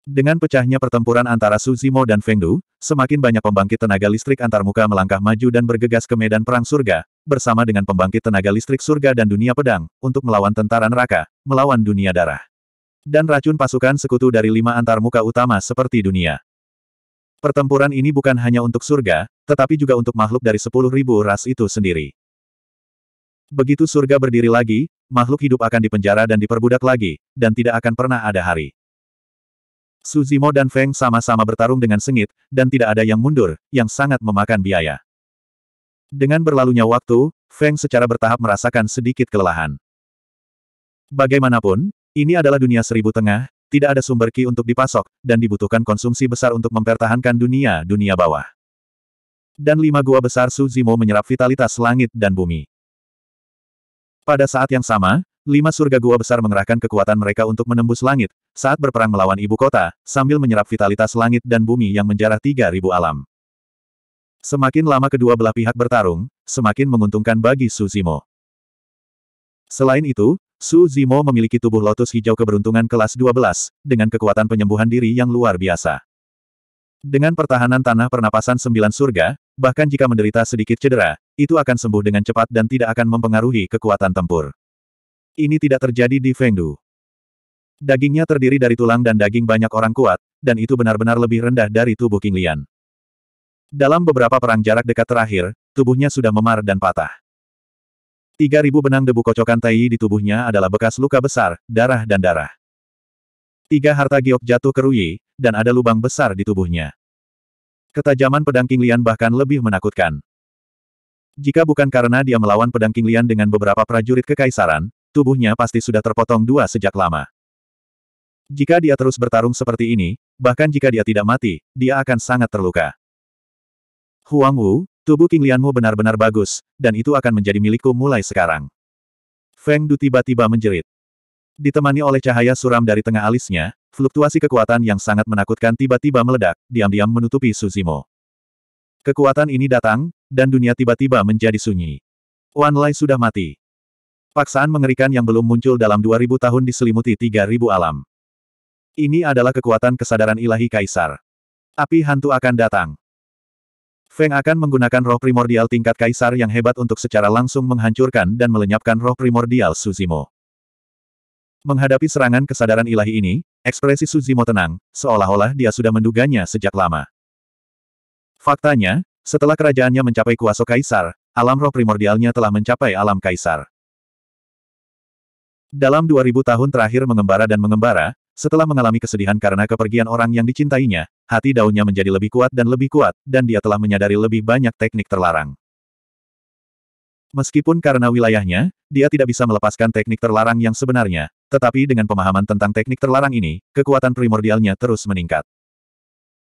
Dengan pecahnya pertempuran antara Suzimo dan Fengdu, semakin banyak pembangkit tenaga listrik antarmuka melangkah maju dan bergegas ke medan perang surga, bersama dengan pembangkit tenaga listrik surga dan dunia pedang, untuk melawan tentara neraka, melawan dunia darah. Dan racun pasukan sekutu dari lima antarmuka utama seperti dunia. Pertempuran ini bukan hanya untuk surga, tetapi juga untuk makhluk dari sepuluh ribu ras itu sendiri. Begitu surga berdiri lagi, makhluk hidup akan dipenjara dan diperbudak lagi, dan tidak akan pernah ada hari. Suzimo dan Feng sama-sama bertarung dengan sengit, dan tidak ada yang mundur, yang sangat memakan biaya. Dengan berlalunya waktu, Feng secara bertahap merasakan sedikit kelelahan. Bagaimanapun, ini adalah dunia seribu tengah, tidak ada sumber ki untuk dipasok, dan dibutuhkan konsumsi besar untuk mempertahankan dunia-dunia bawah dan lima gua besar Suzimo menyerap vitalitas langit dan bumi. Pada saat yang sama, lima surga gua besar mengerahkan kekuatan mereka untuk menembus langit, saat berperang melawan ibu kota, sambil menyerap vitalitas langit dan bumi yang menjarah 3.000 alam. Semakin lama kedua belah pihak bertarung, semakin menguntungkan bagi Suzimo. Selain itu, Su Zimo memiliki tubuh lotus hijau keberuntungan kelas 12, dengan kekuatan penyembuhan diri yang luar biasa. Dengan pertahanan tanah pernapasan sembilan surga, Bahkan jika menderita sedikit cedera, itu akan sembuh dengan cepat dan tidak akan mempengaruhi kekuatan tempur. Ini tidak terjadi di Fengdu. Dagingnya terdiri dari tulang dan daging banyak orang kuat, dan itu benar-benar lebih rendah dari tubuh King Lian. Dalam beberapa perang jarak dekat terakhir, tubuhnya sudah memar dan patah. 3000 benang debu kocokan Tai di tubuhnya adalah bekas luka besar, darah dan darah. Tiga harta giok jatuh ke Ruyi, dan ada lubang besar di tubuhnya. Ketajaman pedang King Lian bahkan lebih menakutkan. Jika bukan karena dia melawan pedang King Lian dengan beberapa prajurit kekaisaran, tubuhnya pasti sudah terpotong dua sejak lama. Jika dia terus bertarung seperti ini, bahkan jika dia tidak mati, dia akan sangat terluka. Huang Wu, tubuh King Lianmu benar-benar bagus, dan itu akan menjadi milikku mulai sekarang. Feng Du tiba-tiba menjerit. Ditemani oleh cahaya suram dari tengah alisnya, Fluktuasi kekuatan yang sangat menakutkan tiba-tiba meledak, diam-diam menutupi Suzimo. Kekuatan ini datang, dan dunia tiba-tiba menjadi sunyi. Wan Lai sudah mati. Paksaan mengerikan yang belum muncul dalam 2000 tahun diselimuti 3000 alam. Ini adalah kekuatan kesadaran ilahi kaisar. Api hantu akan datang. Feng akan menggunakan roh primordial tingkat kaisar yang hebat untuk secara langsung menghancurkan dan melenyapkan roh primordial Suzimo. Menghadapi serangan kesadaran ilahi ini, ekspresi Suzimo tenang, seolah-olah dia sudah menduganya sejak lama. Faktanya, setelah kerajaannya mencapai kuasa kaisar, alam roh primordialnya telah mencapai alam kaisar. Dalam 2000 tahun terakhir mengembara dan mengembara, setelah mengalami kesedihan karena kepergian orang yang dicintainya, hati daunnya menjadi lebih kuat dan lebih kuat, dan dia telah menyadari lebih banyak teknik terlarang. Meskipun karena wilayahnya, dia tidak bisa melepaskan teknik terlarang yang sebenarnya, tetapi dengan pemahaman tentang teknik terlarang ini, kekuatan primordialnya terus meningkat.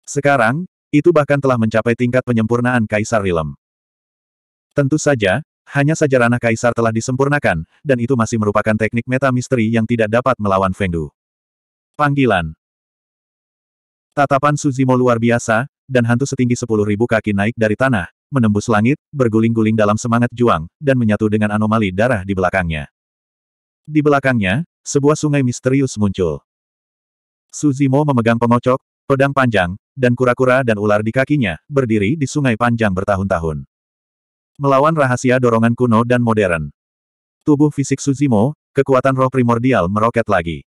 Sekarang, itu bahkan telah mencapai tingkat penyempurnaan Kaisar Rilem. Tentu saja, hanya saja ranah Kaisar telah disempurnakan, dan itu masih merupakan teknik meta misteri yang tidak dapat melawan Fengdu. Panggilan Tatapan Suzimo luar biasa, dan hantu setinggi 10.000 kaki naik dari tanah, menembus langit, berguling-guling dalam semangat juang, dan menyatu dengan anomali darah di belakangnya. Di belakangnya, sebuah sungai misterius muncul. Suzimo memegang pengocok, pedang panjang, dan kura-kura dan ular di kakinya, berdiri di sungai panjang bertahun-tahun. Melawan rahasia dorongan kuno dan modern. Tubuh fisik Suzimo, kekuatan roh primordial meroket lagi.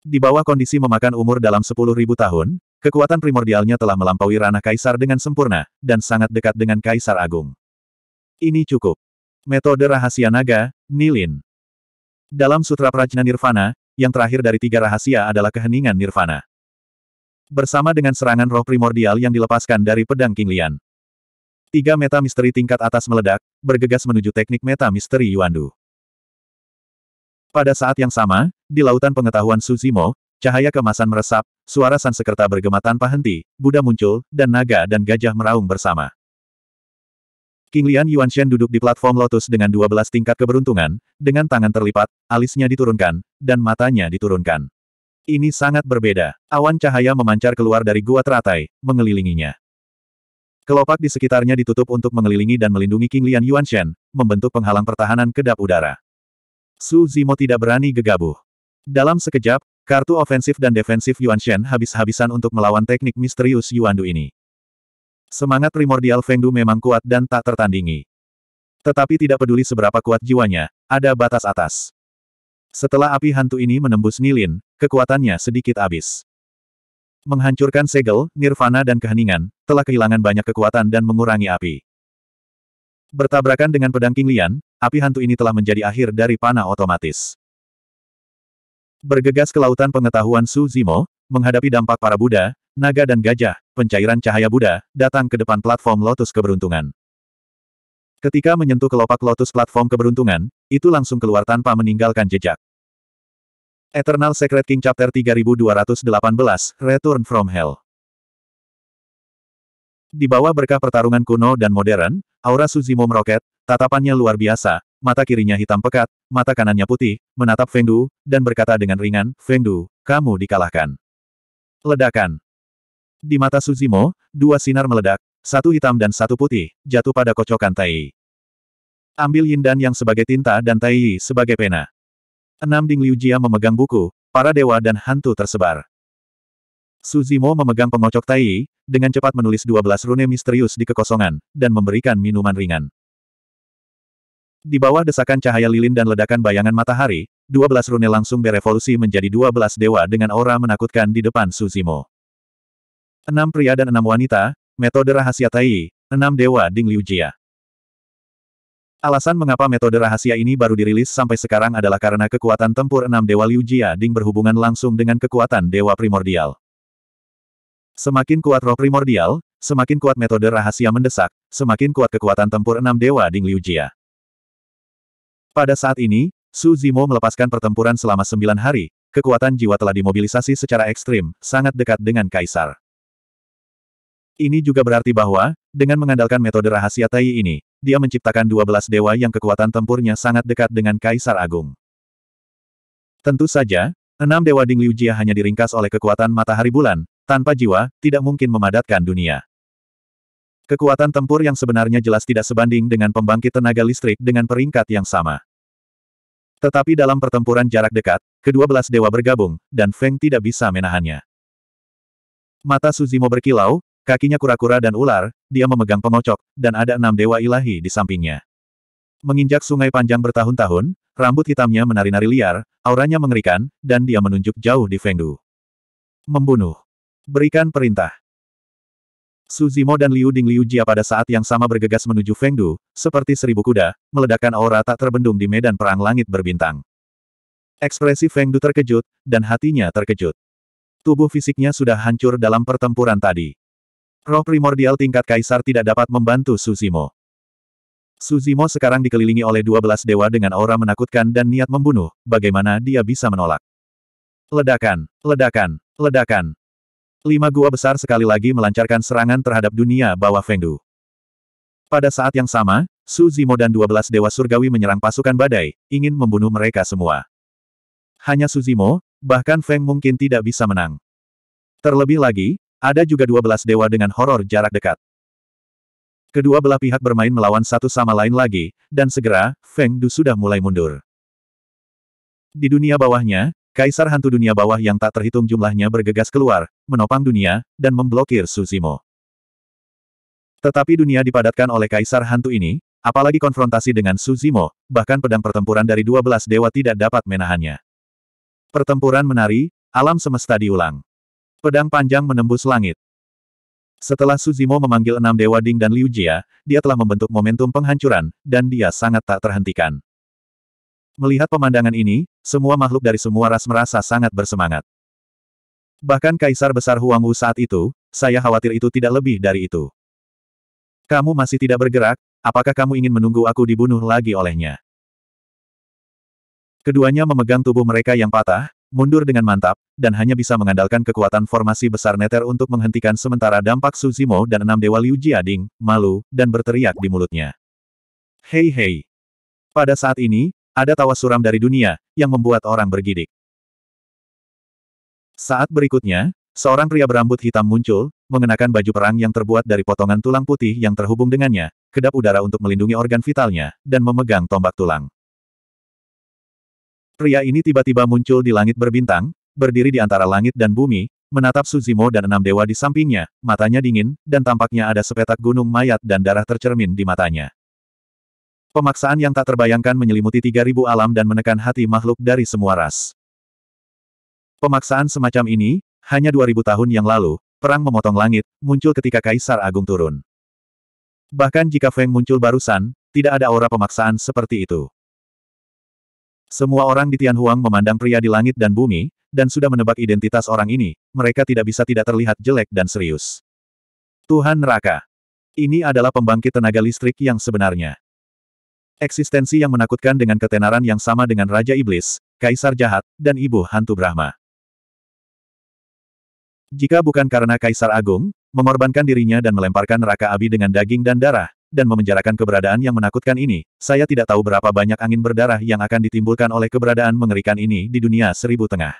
Di bawah kondisi memakan umur dalam 10.000 tahun, kekuatan primordialnya telah melampaui ranah kaisar dengan sempurna, dan sangat dekat dengan kaisar agung. Ini cukup. Metode rahasia naga, Nilin. Dalam Sutra Prajna Nirvana, yang terakhir dari tiga rahasia adalah keheningan Nirvana. Bersama dengan serangan roh primordial yang dilepaskan dari pedang King Lian. Tiga meta misteri tingkat atas meledak, bergegas menuju teknik meta misteri Yuandu. Pada saat yang sama, di lautan pengetahuan Suzimo, cahaya kemasan meresap, suara sansekerta bergema tanpa henti, Buddha muncul, dan naga dan gajah meraung bersama. King Lian Yuanshen duduk di platform Lotus dengan 12 tingkat keberuntungan, dengan tangan terlipat, alisnya diturunkan, dan matanya diturunkan. Ini sangat berbeda. Awan cahaya memancar keluar dari gua teratai, mengelilinginya. Kelopak di sekitarnya ditutup untuk mengelilingi dan melindungi King Lian Yuanshen, membentuk penghalang pertahanan kedap udara. Su Zimo tidak berani gegabah. Dalam sekejap, kartu ofensif dan defensif Yuanshen habis-habisan untuk melawan teknik misterius Yuan Du ini. Semangat primordial Fengdu memang kuat dan tak tertandingi. Tetapi tidak peduli seberapa kuat jiwanya, ada batas atas. Setelah api hantu ini menembus Nilin, kekuatannya sedikit habis. Menghancurkan segel, nirvana dan keheningan, telah kehilangan banyak kekuatan dan mengurangi api. Bertabrakan dengan pedang King Lian, api hantu ini telah menjadi akhir dari panah otomatis. Bergegas ke lautan pengetahuan Su Zimo, menghadapi dampak para Buddha, naga dan gajah, pencairan cahaya Buddha, datang ke depan platform lotus keberuntungan. Ketika menyentuh kelopak lotus platform keberuntungan, itu langsung keluar tanpa meninggalkan jejak. Eternal Secret King Chapter 3218, Return from Hell. Di bawah berkah pertarungan kuno dan modern, aura Suzimo meroket, tatapannya luar biasa, mata kirinya hitam pekat, mata kanannya putih, menatap Fengdu, dan berkata dengan ringan, Fengdu, kamu dikalahkan. Ledakan. Di mata Suzimo, dua sinar meledak, satu hitam dan satu putih, jatuh pada kocokan Tai. Ambil Yin dan yang sebagai tinta dan Tai sebagai pena. Enam Ding Liu Jia memegang buku, para dewa dan hantu tersebar. Suzimo memegang pengocok Tai, dengan cepat menulis dua belas rune misterius di kekosongan, dan memberikan minuman ringan. Di bawah desakan cahaya lilin dan ledakan bayangan matahari, dua belas rune langsung berevolusi menjadi dua belas dewa dengan aura menakutkan di depan Suzimo. Enam pria dan enam wanita, metode rahasia Tai, enam dewa Ding Liu Jia. Alasan mengapa metode rahasia ini baru dirilis sampai sekarang adalah karena kekuatan tempur enam dewa Liu Jia Ding berhubungan langsung dengan kekuatan dewa primordial. Semakin kuat roh primordial, semakin kuat metode rahasia mendesak, semakin kuat kekuatan tempur enam dewa Ding Liu Jia. Pada saat ini, Su Zimo melepaskan pertempuran selama sembilan hari, kekuatan jiwa telah dimobilisasi secara ekstrim, sangat dekat dengan Kaisar. Ini juga berarti bahwa, dengan mengandalkan metode rahasia Tai ini, dia menciptakan 12 dewa yang kekuatan tempurnya sangat dekat dengan Kaisar Agung. Tentu saja, enam dewa Ding Liu Jia hanya diringkas oleh kekuatan matahari bulan, tanpa jiwa, tidak mungkin memadatkan dunia. Kekuatan tempur yang sebenarnya jelas tidak sebanding dengan pembangkit tenaga listrik dengan peringkat yang sama. Tetapi dalam pertempuran jarak dekat, kedua belas dewa bergabung, dan Feng tidak bisa menahannya. Mata Suzimo berkilau, kakinya kura-kura dan ular, dia memegang pengocok, dan ada enam dewa ilahi di sampingnya. Menginjak sungai panjang bertahun-tahun, rambut hitamnya menari-nari liar, auranya mengerikan, dan dia menunjuk jauh di Fengdu. Membunuh. Berikan perintah. Suzimo dan Liu Ding Liu Jia pada saat yang sama bergegas menuju Fengdu, seperti seribu kuda, meledakkan aura tak terbendung di medan perang langit berbintang. Ekspresi Fengdu terkejut, dan hatinya terkejut. Tubuh fisiknya sudah hancur dalam pertempuran tadi. Roh primordial tingkat kaisar tidak dapat membantu Suzimo. Suzimo sekarang dikelilingi oleh 12 dewa dengan aura menakutkan dan niat membunuh, bagaimana dia bisa menolak? Ledakan, ledakan, ledakan. Lima gua besar sekali lagi melancarkan serangan terhadap dunia bawah Fengdu. Pada saat yang sama, Suzimo dan 12 dewa surgawi menyerang pasukan badai, ingin membunuh mereka semua. Hanya Suzimo, bahkan Feng mungkin tidak bisa menang. Terlebih lagi, ada juga 12 dewa dengan horor jarak dekat. Kedua belah pihak bermain melawan satu sama lain lagi, dan segera, Feng Du sudah mulai mundur. Di dunia bawahnya, Kaisar Hantu Dunia Bawah yang tak terhitung jumlahnya bergegas keluar, menopang dunia, dan memblokir Suzimo. Tetapi dunia dipadatkan oleh Kaisar Hantu ini, apalagi konfrontasi dengan Suzimo, bahkan pedang pertempuran dari 12 dewa tidak dapat menahannya. Pertempuran menari, alam semesta diulang. Pedang panjang menembus langit. Setelah Suzimo memanggil enam Dewa Ding dan Liu Jia, dia telah membentuk momentum penghancuran, dan dia sangat tak terhentikan. Melihat pemandangan ini, semua makhluk dari semua ras merasa sangat bersemangat. Bahkan Kaisar Besar Huang Wu saat itu, saya khawatir itu tidak lebih dari itu. Kamu masih tidak bergerak, apakah kamu ingin menunggu aku dibunuh lagi olehnya? Keduanya memegang tubuh mereka yang patah, mundur dengan mantap, dan hanya bisa mengandalkan kekuatan formasi besar Neter untuk menghentikan sementara dampak Suzimo dan enam Dewa Liu Jiading, malu, dan berteriak di mulutnya. Hei hei! Pada saat ini, ada tawa suram dari dunia, yang membuat orang bergidik. Saat berikutnya, seorang pria berambut hitam muncul, mengenakan baju perang yang terbuat dari potongan tulang putih yang terhubung dengannya, kedap udara untuk melindungi organ vitalnya, dan memegang tombak tulang. Pria ini tiba-tiba muncul di langit berbintang, berdiri di antara langit dan bumi, menatap Suzimo dan enam dewa di sampingnya, matanya dingin, dan tampaknya ada sepetak gunung mayat dan darah tercermin di matanya. Pemaksaan yang tak terbayangkan menyelimuti 3000 alam dan menekan hati makhluk dari semua ras. Pemaksaan semacam ini, hanya 2000 tahun yang lalu, perang memotong langit, muncul ketika Kaisar Agung turun. Bahkan jika Feng muncul barusan, tidak ada aura pemaksaan seperti itu. Semua orang di Tianhuang memandang pria di langit dan bumi, dan sudah menebak identitas orang ini, mereka tidak bisa tidak terlihat jelek dan serius. Tuhan neraka. Ini adalah pembangkit tenaga listrik yang sebenarnya. Eksistensi yang menakutkan dengan ketenaran yang sama dengan Raja Iblis, Kaisar Jahat, dan Ibu Hantu Brahma. Jika bukan karena Kaisar Agung, mengorbankan dirinya dan melemparkan neraka abi dengan daging dan darah, dan memenjarakan keberadaan yang menakutkan ini, saya tidak tahu berapa banyak angin berdarah yang akan ditimbulkan oleh keberadaan mengerikan ini di dunia seribu tengah.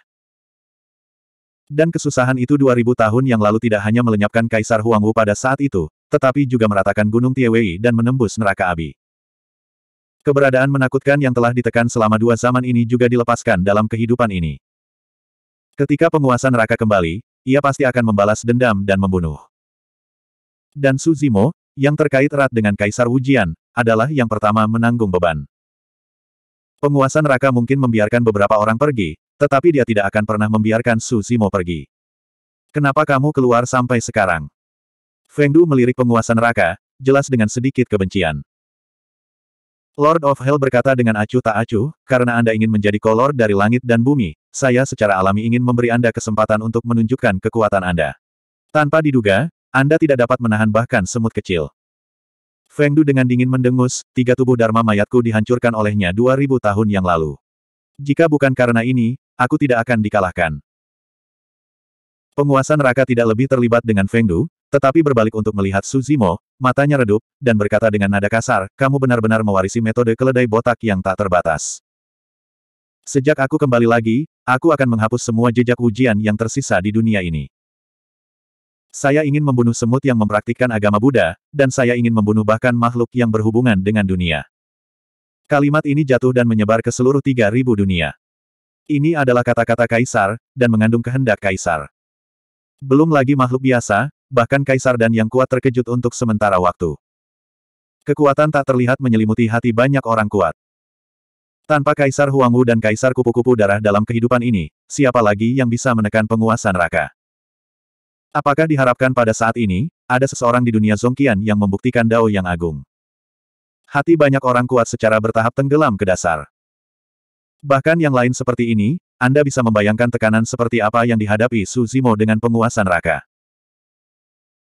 Dan kesusahan itu 2000 tahun yang lalu tidak hanya melenyapkan Kaisar Huangwu pada saat itu, tetapi juga meratakan Gunung Tiewei dan menembus neraka Abi. Keberadaan menakutkan yang telah ditekan selama dua zaman ini juga dilepaskan dalam kehidupan ini. Ketika penguasa neraka kembali, ia pasti akan membalas dendam dan membunuh. Dan Suzimo, yang terkait erat dengan Kaisar Wujian, adalah yang pertama menanggung beban. Penguasa neraka mungkin membiarkan beberapa orang pergi, tetapi dia tidak akan pernah membiarkan Su Zimo pergi. Kenapa kamu keluar sampai sekarang? Feng Du melirik penguasa neraka, jelas dengan sedikit kebencian. Lord of Hell berkata dengan acuh tak acuh, karena Anda ingin menjadi kolor dari langit dan bumi, saya secara alami ingin memberi Anda kesempatan untuk menunjukkan kekuatan Anda. Tanpa diduga, anda tidak dapat menahan bahkan semut kecil. Feng Du dengan dingin mendengus, tiga tubuh Dharma mayatku dihancurkan olehnya 2000 tahun yang lalu. Jika bukan karena ini, aku tidak akan dikalahkan. Penguasa neraka tidak lebih terlibat dengan Feng Du, tetapi berbalik untuk melihat Suzimo, matanya redup, dan berkata dengan nada kasar, kamu benar-benar mewarisi metode keledai botak yang tak terbatas. Sejak aku kembali lagi, aku akan menghapus semua jejak ujian yang tersisa di dunia ini. Saya ingin membunuh semut yang mempraktikkan agama Buddha, dan saya ingin membunuh bahkan makhluk yang berhubungan dengan dunia. Kalimat ini jatuh dan menyebar ke seluruh tiga ribu dunia. Ini adalah kata-kata kaisar, dan mengandung kehendak kaisar. Belum lagi makhluk biasa, bahkan kaisar dan yang kuat terkejut untuk sementara waktu. Kekuatan tak terlihat menyelimuti hati banyak orang kuat. Tanpa Kaisar Huangwu dan Kaisar Kupu-Kupu Darah dalam kehidupan ini, siapa lagi yang bisa menekan penguasa neraka? Apakah diharapkan pada saat ini, ada seseorang di dunia Zongkian yang membuktikan Dao yang agung? Hati banyak orang kuat secara bertahap tenggelam ke dasar. Bahkan yang lain seperti ini, Anda bisa membayangkan tekanan seperti apa yang dihadapi Su Zimo dengan penguasa neraka.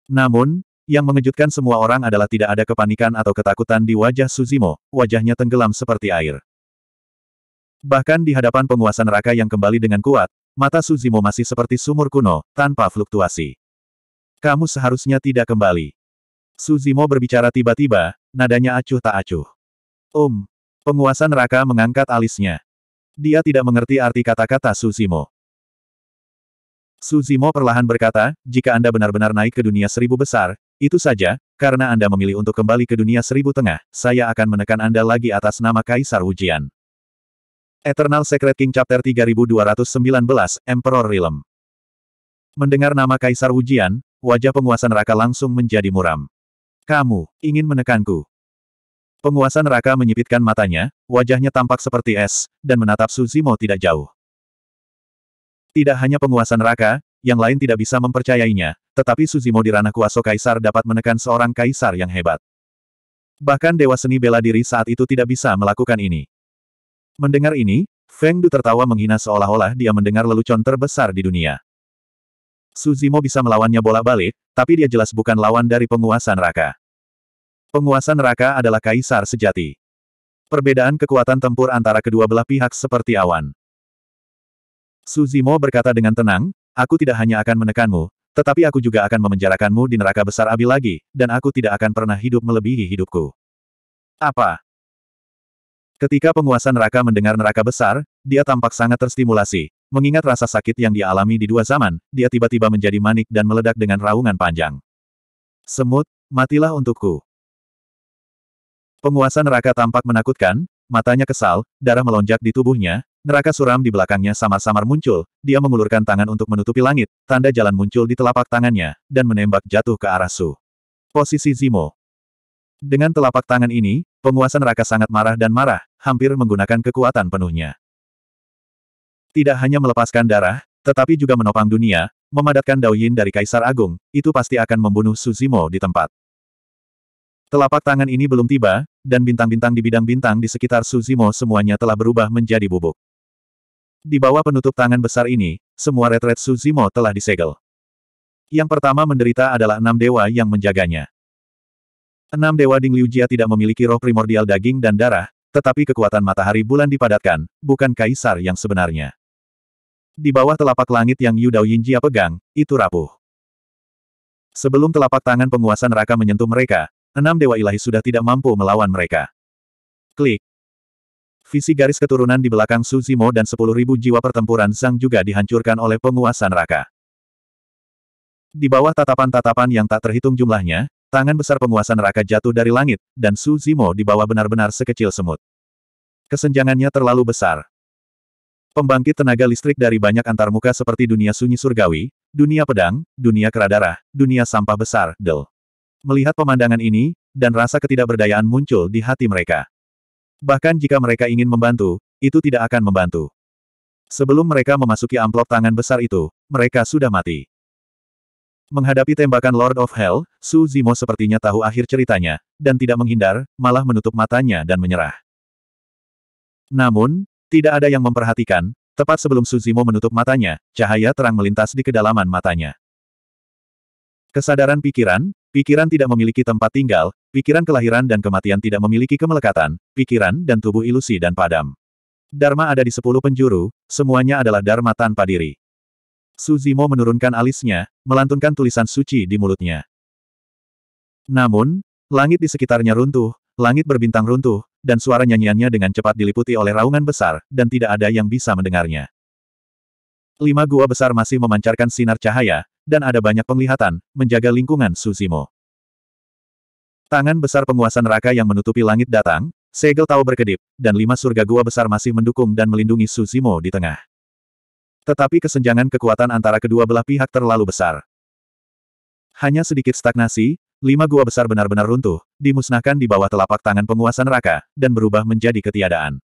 Namun, yang mengejutkan semua orang adalah tidak ada kepanikan atau ketakutan di wajah Suzimo, wajahnya tenggelam seperti air. Bahkan di hadapan penguasa neraka yang kembali dengan kuat, Mata Suzimo masih seperti sumur kuno, tanpa fluktuasi. Kamu seharusnya tidak kembali. Suzimo berbicara tiba-tiba, nadanya acuh tak acuh. um, penguasa neraka mengangkat alisnya. Dia tidak mengerti arti kata-kata Suzimo. Suzimo perlahan berkata, jika Anda benar-benar naik ke dunia seribu besar, itu saja, karena Anda memilih untuk kembali ke dunia seribu tengah, saya akan menekan Anda lagi atas nama Kaisar Ujian. Eternal Secret King Chapter 3219, Emperor Realm. Mendengar nama Kaisar Wujian, wajah penguasa neraka langsung menjadi muram. Kamu, ingin menekanku. Penguasa neraka menyipitkan matanya, wajahnya tampak seperti es, dan menatap Suzimo tidak jauh. Tidak hanya penguasa neraka, yang lain tidak bisa mempercayainya, tetapi Suzimo di ranah kuasa kaisar dapat menekan seorang kaisar yang hebat. Bahkan Dewa Seni Bela Diri saat itu tidak bisa melakukan ini. Mendengar ini, Feng Du tertawa menghina seolah-olah dia mendengar lelucon terbesar di dunia. Suzimo bisa melawannya bola balik tapi dia jelas bukan lawan dari penguasa neraka. Penguasa neraka adalah kaisar sejati. Perbedaan kekuatan tempur antara kedua belah pihak seperti awan. Suzimo berkata dengan tenang, aku tidak hanya akan menekanmu, tetapi aku juga akan memenjarakanmu di neraka besar Abi lagi, dan aku tidak akan pernah hidup melebihi hidupku. Apa? Ketika penguasa neraka mendengar neraka besar, dia tampak sangat terstimulasi. Mengingat rasa sakit yang dialami di dua zaman, dia tiba-tiba menjadi manik dan meledak dengan raungan panjang. Semut, matilah untukku. Penguasa neraka tampak menakutkan, matanya kesal, darah melonjak di tubuhnya, neraka suram di belakangnya samar-samar muncul, dia mengulurkan tangan untuk menutupi langit, tanda jalan muncul di telapak tangannya, dan menembak jatuh ke arah Su. Posisi Zimo. Dengan telapak tangan ini, penguasa neraka sangat marah dan marah, hampir menggunakan kekuatan penuhnya. Tidak hanya melepaskan darah, tetapi juga menopang dunia, memadatkan Daoyin dari Kaisar Agung, itu pasti akan membunuh Suzimo di tempat. Telapak tangan ini belum tiba, dan bintang-bintang di bidang bintang di sekitar Suzimo semuanya telah berubah menjadi bubuk. Di bawah penutup tangan besar ini, semua retret Suzimo telah disegel. Yang pertama menderita adalah enam dewa yang menjaganya. Enam dewa Ding Liujia tidak memiliki roh primordial daging dan darah, tetapi kekuatan matahari bulan dipadatkan, bukan kaisar yang sebenarnya. Di bawah telapak langit yang Yu Dao Yinjia pegang, itu rapuh. Sebelum telapak tangan penguasa neraka menyentuh mereka, enam dewa ilahi sudah tidak mampu melawan mereka. Klik. Visi garis keturunan di belakang Suzimo dan sepuluh ribu jiwa pertempuran Zhang juga dihancurkan oleh penguasa neraka. Di bawah tatapan-tatapan yang tak terhitung jumlahnya, Tangan besar penguasa neraka jatuh dari langit, dan Su Zimo dibawa benar-benar sekecil semut. Kesenjangannya terlalu besar. Pembangkit tenaga listrik dari banyak antarmuka seperti dunia sunyi surgawi, dunia pedang, dunia keradarah, dunia sampah besar, del. Melihat pemandangan ini, dan rasa ketidakberdayaan muncul di hati mereka. Bahkan jika mereka ingin membantu, itu tidak akan membantu. Sebelum mereka memasuki amplop tangan besar itu, mereka sudah mati. Menghadapi tembakan Lord of Hell, Su Zimo sepertinya tahu akhir ceritanya, dan tidak menghindar, malah menutup matanya dan menyerah. Namun, tidak ada yang memperhatikan, tepat sebelum Su Zimo menutup matanya, cahaya terang melintas di kedalaman matanya. Kesadaran pikiran, pikiran tidak memiliki tempat tinggal, pikiran kelahiran dan kematian tidak memiliki kemelekatan, pikiran dan tubuh ilusi dan padam. Dharma ada di sepuluh penjuru, semuanya adalah Dharma tanpa diri. Suzimo menurunkan alisnya, melantunkan tulisan suci di mulutnya. Namun, langit di sekitarnya runtuh, langit berbintang runtuh, dan suara nyanyiannya dengan cepat diliputi oleh raungan besar, dan tidak ada yang bisa mendengarnya. Lima gua besar masih memancarkan sinar cahaya, dan ada banyak penglihatan, menjaga lingkungan Suzimo. Tangan besar penguasa neraka yang menutupi langit datang, segel tahu berkedip, dan lima surga gua besar masih mendukung dan melindungi Suzimo di tengah. Tetapi kesenjangan kekuatan antara kedua belah pihak terlalu besar. Hanya sedikit stagnasi, lima gua besar benar-benar runtuh, dimusnahkan di bawah telapak tangan penguasa neraka, dan berubah menjadi ketiadaan.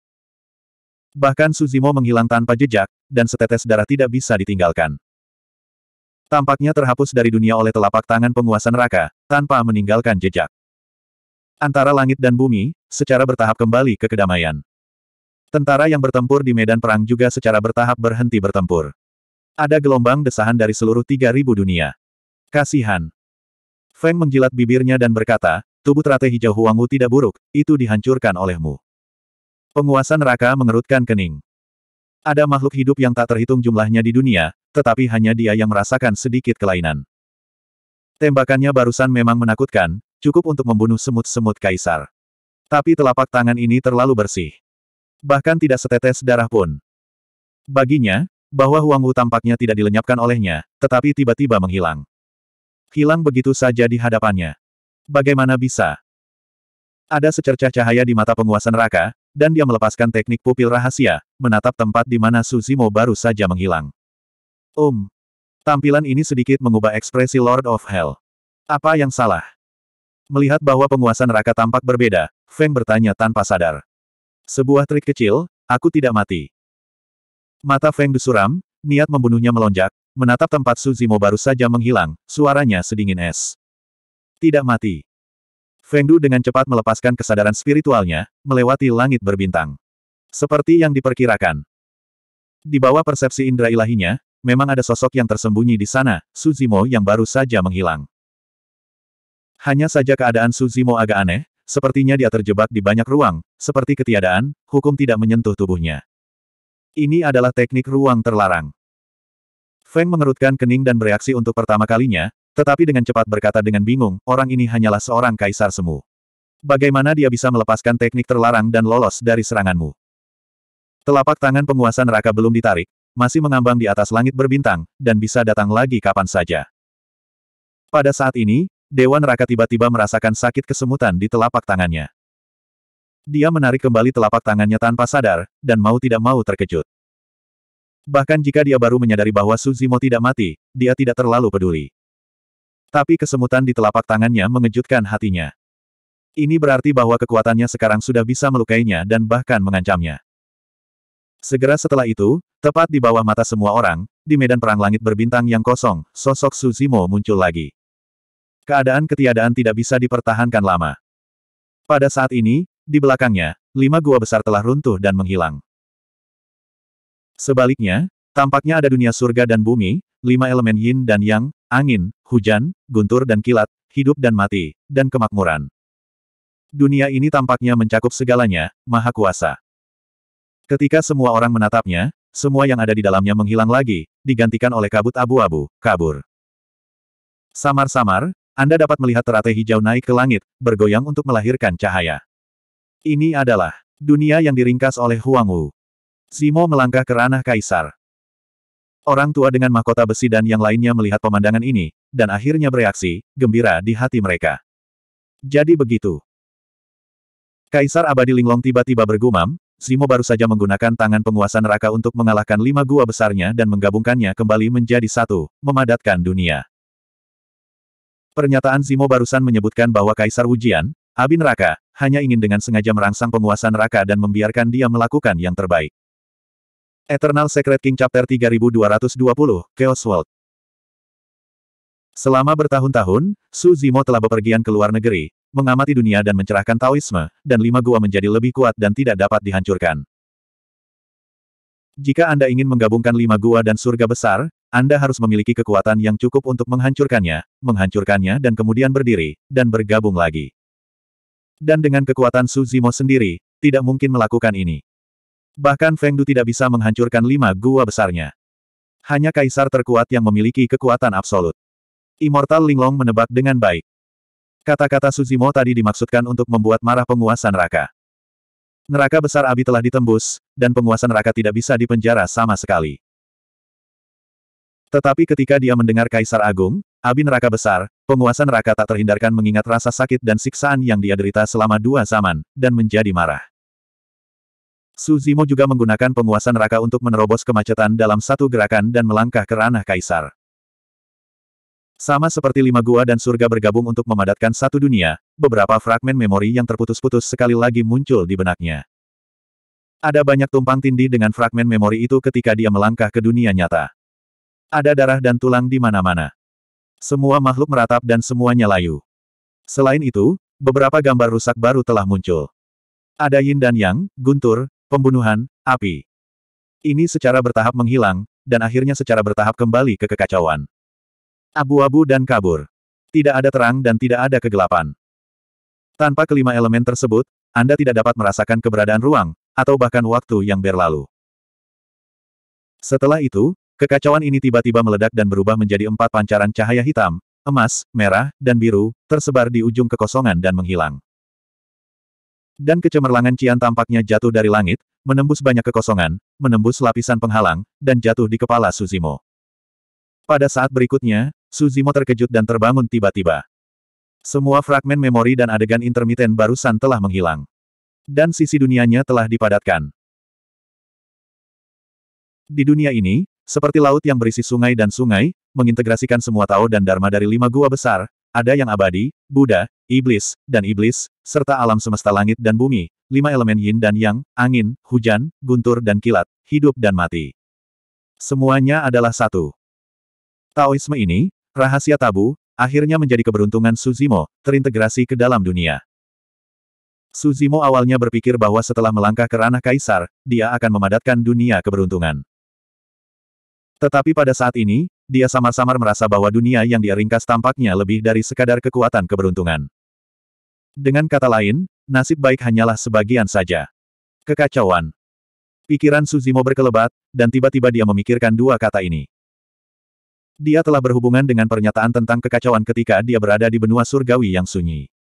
Bahkan Suzimo menghilang tanpa jejak, dan setetes darah tidak bisa ditinggalkan. Tampaknya terhapus dari dunia oleh telapak tangan penguasa neraka, tanpa meninggalkan jejak. Antara langit dan bumi, secara bertahap kembali ke kedamaian. Tentara yang bertempur di medan perang juga secara bertahap berhenti bertempur. Ada gelombang desahan dari seluruh 3.000 dunia. Kasihan. Feng menjilat bibirnya dan berkata, tubuh Trate hijau Huangwu tidak buruk, itu dihancurkan olehmu. Penguasa neraka mengerutkan kening. Ada makhluk hidup yang tak terhitung jumlahnya di dunia, tetapi hanya dia yang merasakan sedikit kelainan. Tembakannya barusan memang menakutkan, cukup untuk membunuh semut-semut kaisar. Tapi telapak tangan ini terlalu bersih bahkan tidak setetes darah pun. Baginya, bahwa Huang Wu tampaknya tidak dilenyapkan olehnya, tetapi tiba-tiba menghilang. Hilang begitu saja di hadapannya. Bagaimana bisa? Ada secercah cahaya di mata penguasa neraka, dan dia melepaskan teknik pupil rahasia, menatap tempat di mana Suzimo baru saja menghilang. Um. Tampilan ini sedikit mengubah ekspresi Lord of Hell. Apa yang salah? Melihat bahwa penguasa neraka tampak berbeda, Feng bertanya tanpa sadar. Sebuah trik kecil, aku tidak mati. Mata Feng Dusuram, niat membunuhnya melonjak, menatap tempat Suzimo baru saja menghilang, suaranya sedingin es. Tidak mati. Feng Du dengan cepat melepaskan kesadaran spiritualnya, melewati langit berbintang. Seperti yang diperkirakan. Di bawah persepsi indera ilahinya, memang ada sosok yang tersembunyi di sana, Suzimo yang baru saja menghilang. Hanya saja keadaan Suzimo agak aneh, Sepertinya dia terjebak di banyak ruang, seperti ketiadaan, hukum tidak menyentuh tubuhnya. Ini adalah teknik ruang terlarang. Feng mengerutkan kening dan bereaksi untuk pertama kalinya, tetapi dengan cepat berkata dengan bingung, orang ini hanyalah seorang kaisar semu. Bagaimana dia bisa melepaskan teknik terlarang dan lolos dari seranganmu? Telapak tangan penguasa neraka belum ditarik, masih mengambang di atas langit berbintang, dan bisa datang lagi kapan saja. Pada saat ini, Dewan Raka tiba-tiba merasakan sakit kesemutan di telapak tangannya. Dia menarik kembali telapak tangannya tanpa sadar, dan mau tidak mau terkejut. Bahkan jika dia baru menyadari bahwa Suzimo tidak mati, dia tidak terlalu peduli. Tapi kesemutan di telapak tangannya mengejutkan hatinya. Ini berarti bahwa kekuatannya sekarang sudah bisa melukainya dan bahkan mengancamnya. Segera setelah itu, tepat di bawah mata semua orang, di medan perang langit berbintang yang kosong, sosok Suzimo muncul lagi. Keadaan ketiadaan tidak bisa dipertahankan lama. Pada saat ini, di belakangnya, lima gua besar telah runtuh dan menghilang. Sebaliknya, tampaknya ada dunia surga dan bumi, lima elemen yin dan yang, angin, hujan, guntur dan kilat, hidup dan mati, dan kemakmuran. Dunia ini tampaknya mencakup segalanya, maha kuasa. Ketika semua orang menatapnya, semua yang ada di dalamnya menghilang lagi, digantikan oleh kabut abu-abu, kabur. Samar-samar, anda dapat melihat teratai hijau naik ke langit, bergoyang untuk melahirkan cahaya. Ini adalah dunia yang diringkas oleh Huang Wu. Zimo melangkah ke ranah kaisar. Orang tua dengan mahkota besi dan yang lainnya melihat pemandangan ini, dan akhirnya bereaksi, gembira di hati mereka. Jadi begitu. Kaisar abadi Linglong tiba-tiba bergumam, Zimo baru saja menggunakan tangan penguasa neraka untuk mengalahkan lima gua besarnya dan menggabungkannya kembali menjadi satu, memadatkan dunia. Pernyataan Zimo barusan menyebutkan bahwa Kaisar Wujian, Abin Neraka, hanya ingin dengan sengaja merangsang penguasa neraka dan membiarkan dia melakukan yang terbaik. Eternal Secret King Chapter 3220, Chaos World Selama bertahun-tahun, Su Zimo telah bepergian ke luar negeri, mengamati dunia dan mencerahkan Taoisme, dan lima gua menjadi lebih kuat dan tidak dapat dihancurkan. Jika Anda ingin menggabungkan lima gua dan surga besar, anda harus memiliki kekuatan yang cukup untuk menghancurkannya, menghancurkannya dan kemudian berdiri, dan bergabung lagi. Dan dengan kekuatan Suzimo sendiri, tidak mungkin melakukan ini. Bahkan Feng Du tidak bisa menghancurkan lima gua besarnya. Hanya kaisar terkuat yang memiliki kekuatan absolut. Immortal Linglong menebak dengan baik. Kata-kata Suzimo tadi dimaksudkan untuk membuat marah penguasa neraka. Neraka besar Abi telah ditembus, dan penguasa neraka tidak bisa dipenjara sama sekali. Tetapi ketika dia mendengar Kaisar Agung, Abin Raka Besar, penguasa neraka tak terhindarkan mengingat rasa sakit dan siksaan yang dia derita selama dua zaman, dan menjadi marah. Suzimo juga menggunakan penguasa neraka untuk menerobos kemacetan dalam satu gerakan dan melangkah ke ranah Kaisar. Sama seperti lima gua dan surga bergabung untuk memadatkan satu dunia, beberapa fragmen memori yang terputus-putus sekali lagi muncul di benaknya. Ada banyak tumpang tindih dengan fragmen memori itu ketika dia melangkah ke dunia nyata. Ada darah dan tulang di mana-mana. Semua makhluk meratap dan semuanya layu. Selain itu, beberapa gambar rusak baru telah muncul. Ada yin dan yang, guntur, pembunuhan, api. Ini secara bertahap menghilang, dan akhirnya secara bertahap kembali ke kekacauan. Abu-abu dan kabur. Tidak ada terang dan tidak ada kegelapan. Tanpa kelima elemen tersebut, Anda tidak dapat merasakan keberadaan ruang, atau bahkan waktu yang berlalu. Setelah itu, Kekacauan ini tiba-tiba meledak dan berubah menjadi empat pancaran cahaya hitam, emas, merah, dan biru, tersebar di ujung kekosongan dan menghilang. Dan kecemerlangan Cian tampaknya jatuh dari langit, menembus banyak kekosongan, menembus lapisan penghalang, dan jatuh di kepala Suzimo. Pada saat berikutnya, Suzimo terkejut dan terbangun tiba-tiba. Semua fragmen memori dan adegan intermiten barusan telah menghilang. Dan sisi dunianya telah dipadatkan. Di dunia ini, seperti laut yang berisi sungai dan sungai, mengintegrasikan semua Tao dan Dharma dari lima gua besar, ada yang abadi, Buddha, iblis, dan iblis, serta alam semesta langit dan bumi, lima elemen yin dan yang, angin, hujan, guntur dan kilat, hidup dan mati. Semuanya adalah satu. Taoisme ini, rahasia tabu, akhirnya menjadi keberuntungan Suzimo, terintegrasi ke dalam dunia. Suzimo awalnya berpikir bahwa setelah melangkah ke ranah kaisar, dia akan memadatkan dunia keberuntungan. Tetapi pada saat ini, dia samar-samar merasa bahwa dunia yang dia ringkas tampaknya lebih dari sekadar kekuatan keberuntungan. Dengan kata lain, nasib baik hanyalah sebagian saja. Kekacauan. Pikiran Suzimo berkelebat, dan tiba-tiba dia memikirkan dua kata ini. Dia telah berhubungan dengan pernyataan tentang kekacauan ketika dia berada di benua surgawi yang sunyi.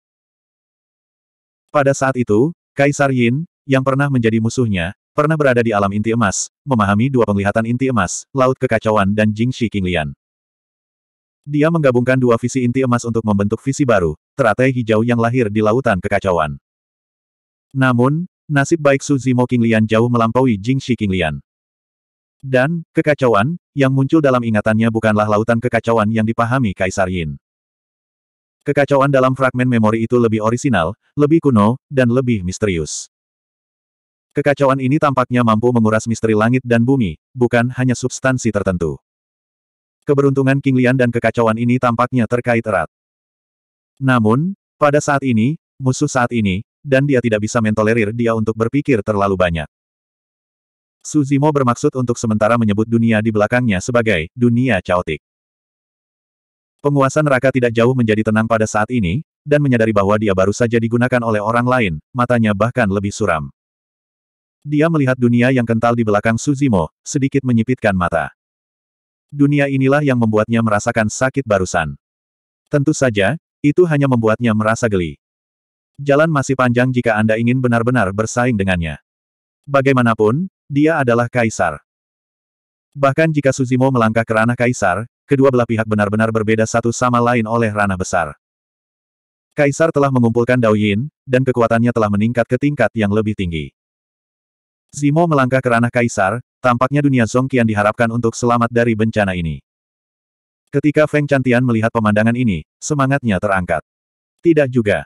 Pada saat itu, Kaisar Yin, yang pernah menjadi musuhnya, Pernah berada di alam inti emas, memahami dua penglihatan inti emas, Laut Kekacauan dan Jing Shi Qinglian. Dia menggabungkan dua visi inti emas untuk membentuk visi baru, teratai hijau yang lahir di lautan kekacauan. Namun, nasib baik Su Zimo Qinglian jauh melampaui Jing Shi Qinglian. Dan, kekacauan, yang muncul dalam ingatannya bukanlah lautan kekacauan yang dipahami Kaisar Yin. Kekacauan dalam fragmen memori itu lebih orisinal, lebih kuno, dan lebih misterius. Kekacauan ini tampaknya mampu menguras misteri langit dan bumi, bukan hanya substansi tertentu. Keberuntungan King Lian dan kekacauan ini tampaknya terkait erat. Namun, pada saat ini, musuh saat ini, dan dia tidak bisa mentolerir dia untuk berpikir terlalu banyak. Suzimo bermaksud untuk sementara menyebut dunia di belakangnya sebagai dunia caotik. Penguasa neraka tidak jauh menjadi tenang pada saat ini, dan menyadari bahwa dia baru saja digunakan oleh orang lain, matanya bahkan lebih suram. Dia melihat dunia yang kental di belakang Suzimo, sedikit menyipitkan mata. Dunia inilah yang membuatnya merasakan sakit barusan. Tentu saja, itu hanya membuatnya merasa geli. Jalan masih panjang jika Anda ingin benar-benar bersaing dengannya. Bagaimanapun, dia adalah kaisar. Bahkan jika Suzimo melangkah ke ranah kaisar, kedua belah pihak benar-benar berbeda satu sama lain oleh ranah besar. Kaisar telah mengumpulkan Dao Yin, dan kekuatannya telah meningkat ke tingkat yang lebih tinggi. Zimo melangkah ke ranah kaisar, tampaknya dunia Qian diharapkan untuk selamat dari bencana ini. Ketika Feng Cantian melihat pemandangan ini, semangatnya terangkat. Tidak juga.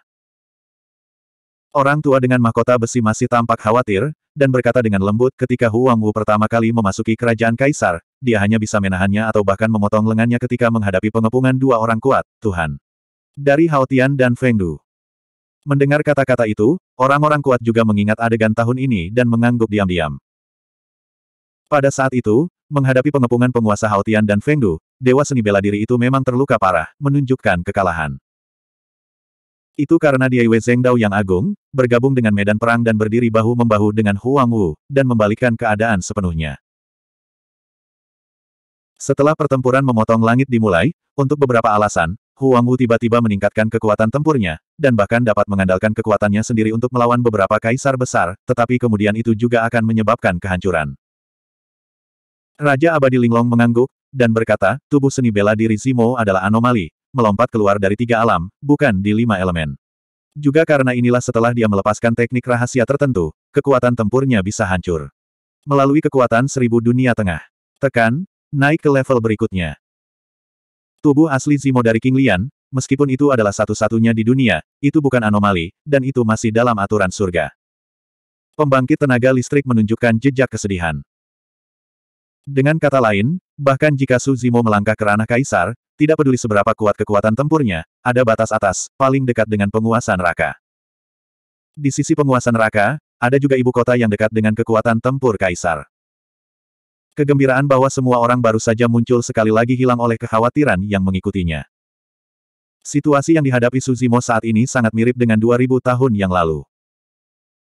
Orang tua dengan mahkota besi masih tampak khawatir, dan berkata dengan lembut ketika Huang Wu pertama kali memasuki kerajaan kaisar, dia hanya bisa menahannya atau bahkan memotong lengannya ketika menghadapi pengepungan dua orang kuat, Tuhan. Dari Hao Tian dan Feng Du. Mendengar kata-kata itu, orang-orang kuat juga mengingat adegan tahun ini dan mengangguk diam-diam. Pada saat itu, menghadapi pengepungan penguasa Haotian dan Fengdu, Dewa Seni Bela Diri itu memang terluka parah, menunjukkan kekalahan. Itu karena Dia Wei Zengdao yang agung, bergabung dengan medan perang dan berdiri bahu-membahu dengan Huang Wu, dan membalikkan keadaan sepenuhnya. Setelah pertempuran memotong langit dimulai, untuk beberapa alasan, Huang Wu tiba-tiba meningkatkan kekuatan tempurnya, dan bahkan dapat mengandalkan kekuatannya sendiri untuk melawan beberapa kaisar besar, tetapi kemudian itu juga akan menyebabkan kehancuran. Raja Abadi Linglong mengangguk, dan berkata, tubuh seni bela diri Zimo adalah anomali, melompat keluar dari tiga alam, bukan di lima elemen. Juga karena inilah setelah dia melepaskan teknik rahasia tertentu, kekuatan tempurnya bisa hancur. Melalui kekuatan seribu dunia tengah. Tekan, naik ke level berikutnya. Tubuh asli Zimo dari King Lian, meskipun itu adalah satu-satunya di dunia, itu bukan anomali, dan itu masih dalam aturan surga. Pembangkit tenaga listrik menunjukkan jejak kesedihan. Dengan kata lain, bahkan jika Su Zimo melangkah ke ranah kaisar, tidak peduli seberapa kuat kekuatan tempurnya, ada batas atas, paling dekat dengan penguasa neraka. Di sisi penguasa neraka, ada juga ibu kota yang dekat dengan kekuatan tempur kaisar. Kegembiraan bahwa semua orang baru saja muncul sekali lagi hilang oleh kekhawatiran yang mengikutinya. Situasi yang dihadapi Suzimo saat ini sangat mirip dengan 2000 tahun yang lalu.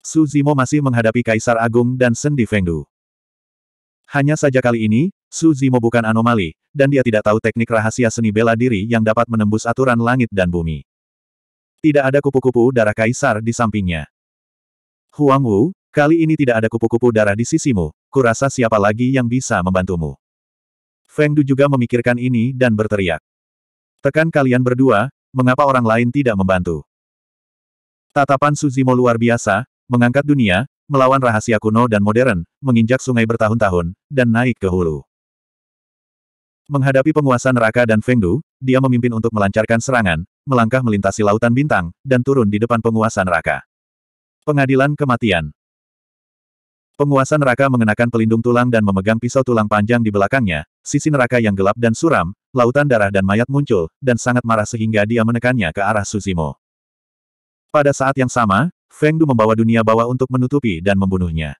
Suzimo masih menghadapi Kaisar Agung dan Sendi Fengdu. Hanya saja kali ini, Suzimo bukan anomali, dan dia tidak tahu teknik rahasia seni bela diri yang dapat menembus aturan langit dan bumi. Tidak ada kupu-kupu darah Kaisar di sampingnya. Huang Wu, kali ini tidak ada kupu-kupu darah di sisimu, Kurasa siapa lagi yang bisa membantumu? Feng Du juga memikirkan ini dan berteriak. Tekan kalian berdua, mengapa orang lain tidak membantu? Tatapan Suzimo luar biasa, mengangkat dunia, melawan rahasia kuno dan modern, menginjak sungai bertahun-tahun, dan naik ke hulu. Menghadapi penguasa neraka dan Feng Du, dia memimpin untuk melancarkan serangan, melangkah melintasi lautan bintang, dan turun di depan penguasa neraka. Pengadilan kematian. Penguasa neraka mengenakan pelindung tulang dan memegang pisau tulang panjang di belakangnya, sisi neraka yang gelap dan suram, lautan darah dan mayat muncul, dan sangat marah sehingga dia menekannya ke arah Suzimo. Pada saat yang sama, Feng Du membawa dunia bawah untuk menutupi dan membunuhnya.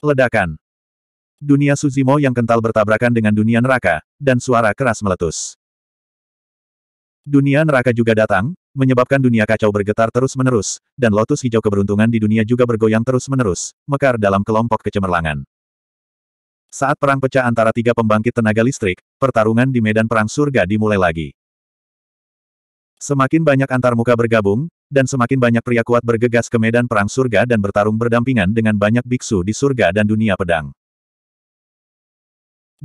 Ledakan. Dunia Suzimo yang kental bertabrakan dengan dunia neraka, dan suara keras meletus. Dunia neraka juga datang, menyebabkan dunia kacau bergetar terus-menerus, dan lotus hijau keberuntungan di dunia juga bergoyang terus-menerus, mekar dalam kelompok kecemerlangan. Saat perang pecah antara tiga pembangkit tenaga listrik, pertarungan di medan perang surga dimulai lagi. Semakin banyak antarmuka bergabung, dan semakin banyak pria kuat bergegas ke medan perang surga dan bertarung berdampingan dengan banyak biksu di surga dan dunia pedang.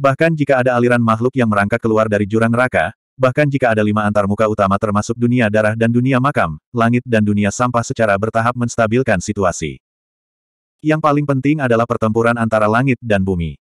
Bahkan jika ada aliran makhluk yang merangkak keluar dari jurang neraka, bahkan jika ada lima antar muka utama termasuk dunia darah dan dunia makam, langit dan dunia sampah secara bertahap menstabilkan situasi. Yang paling penting adalah pertempuran antara langit dan bumi.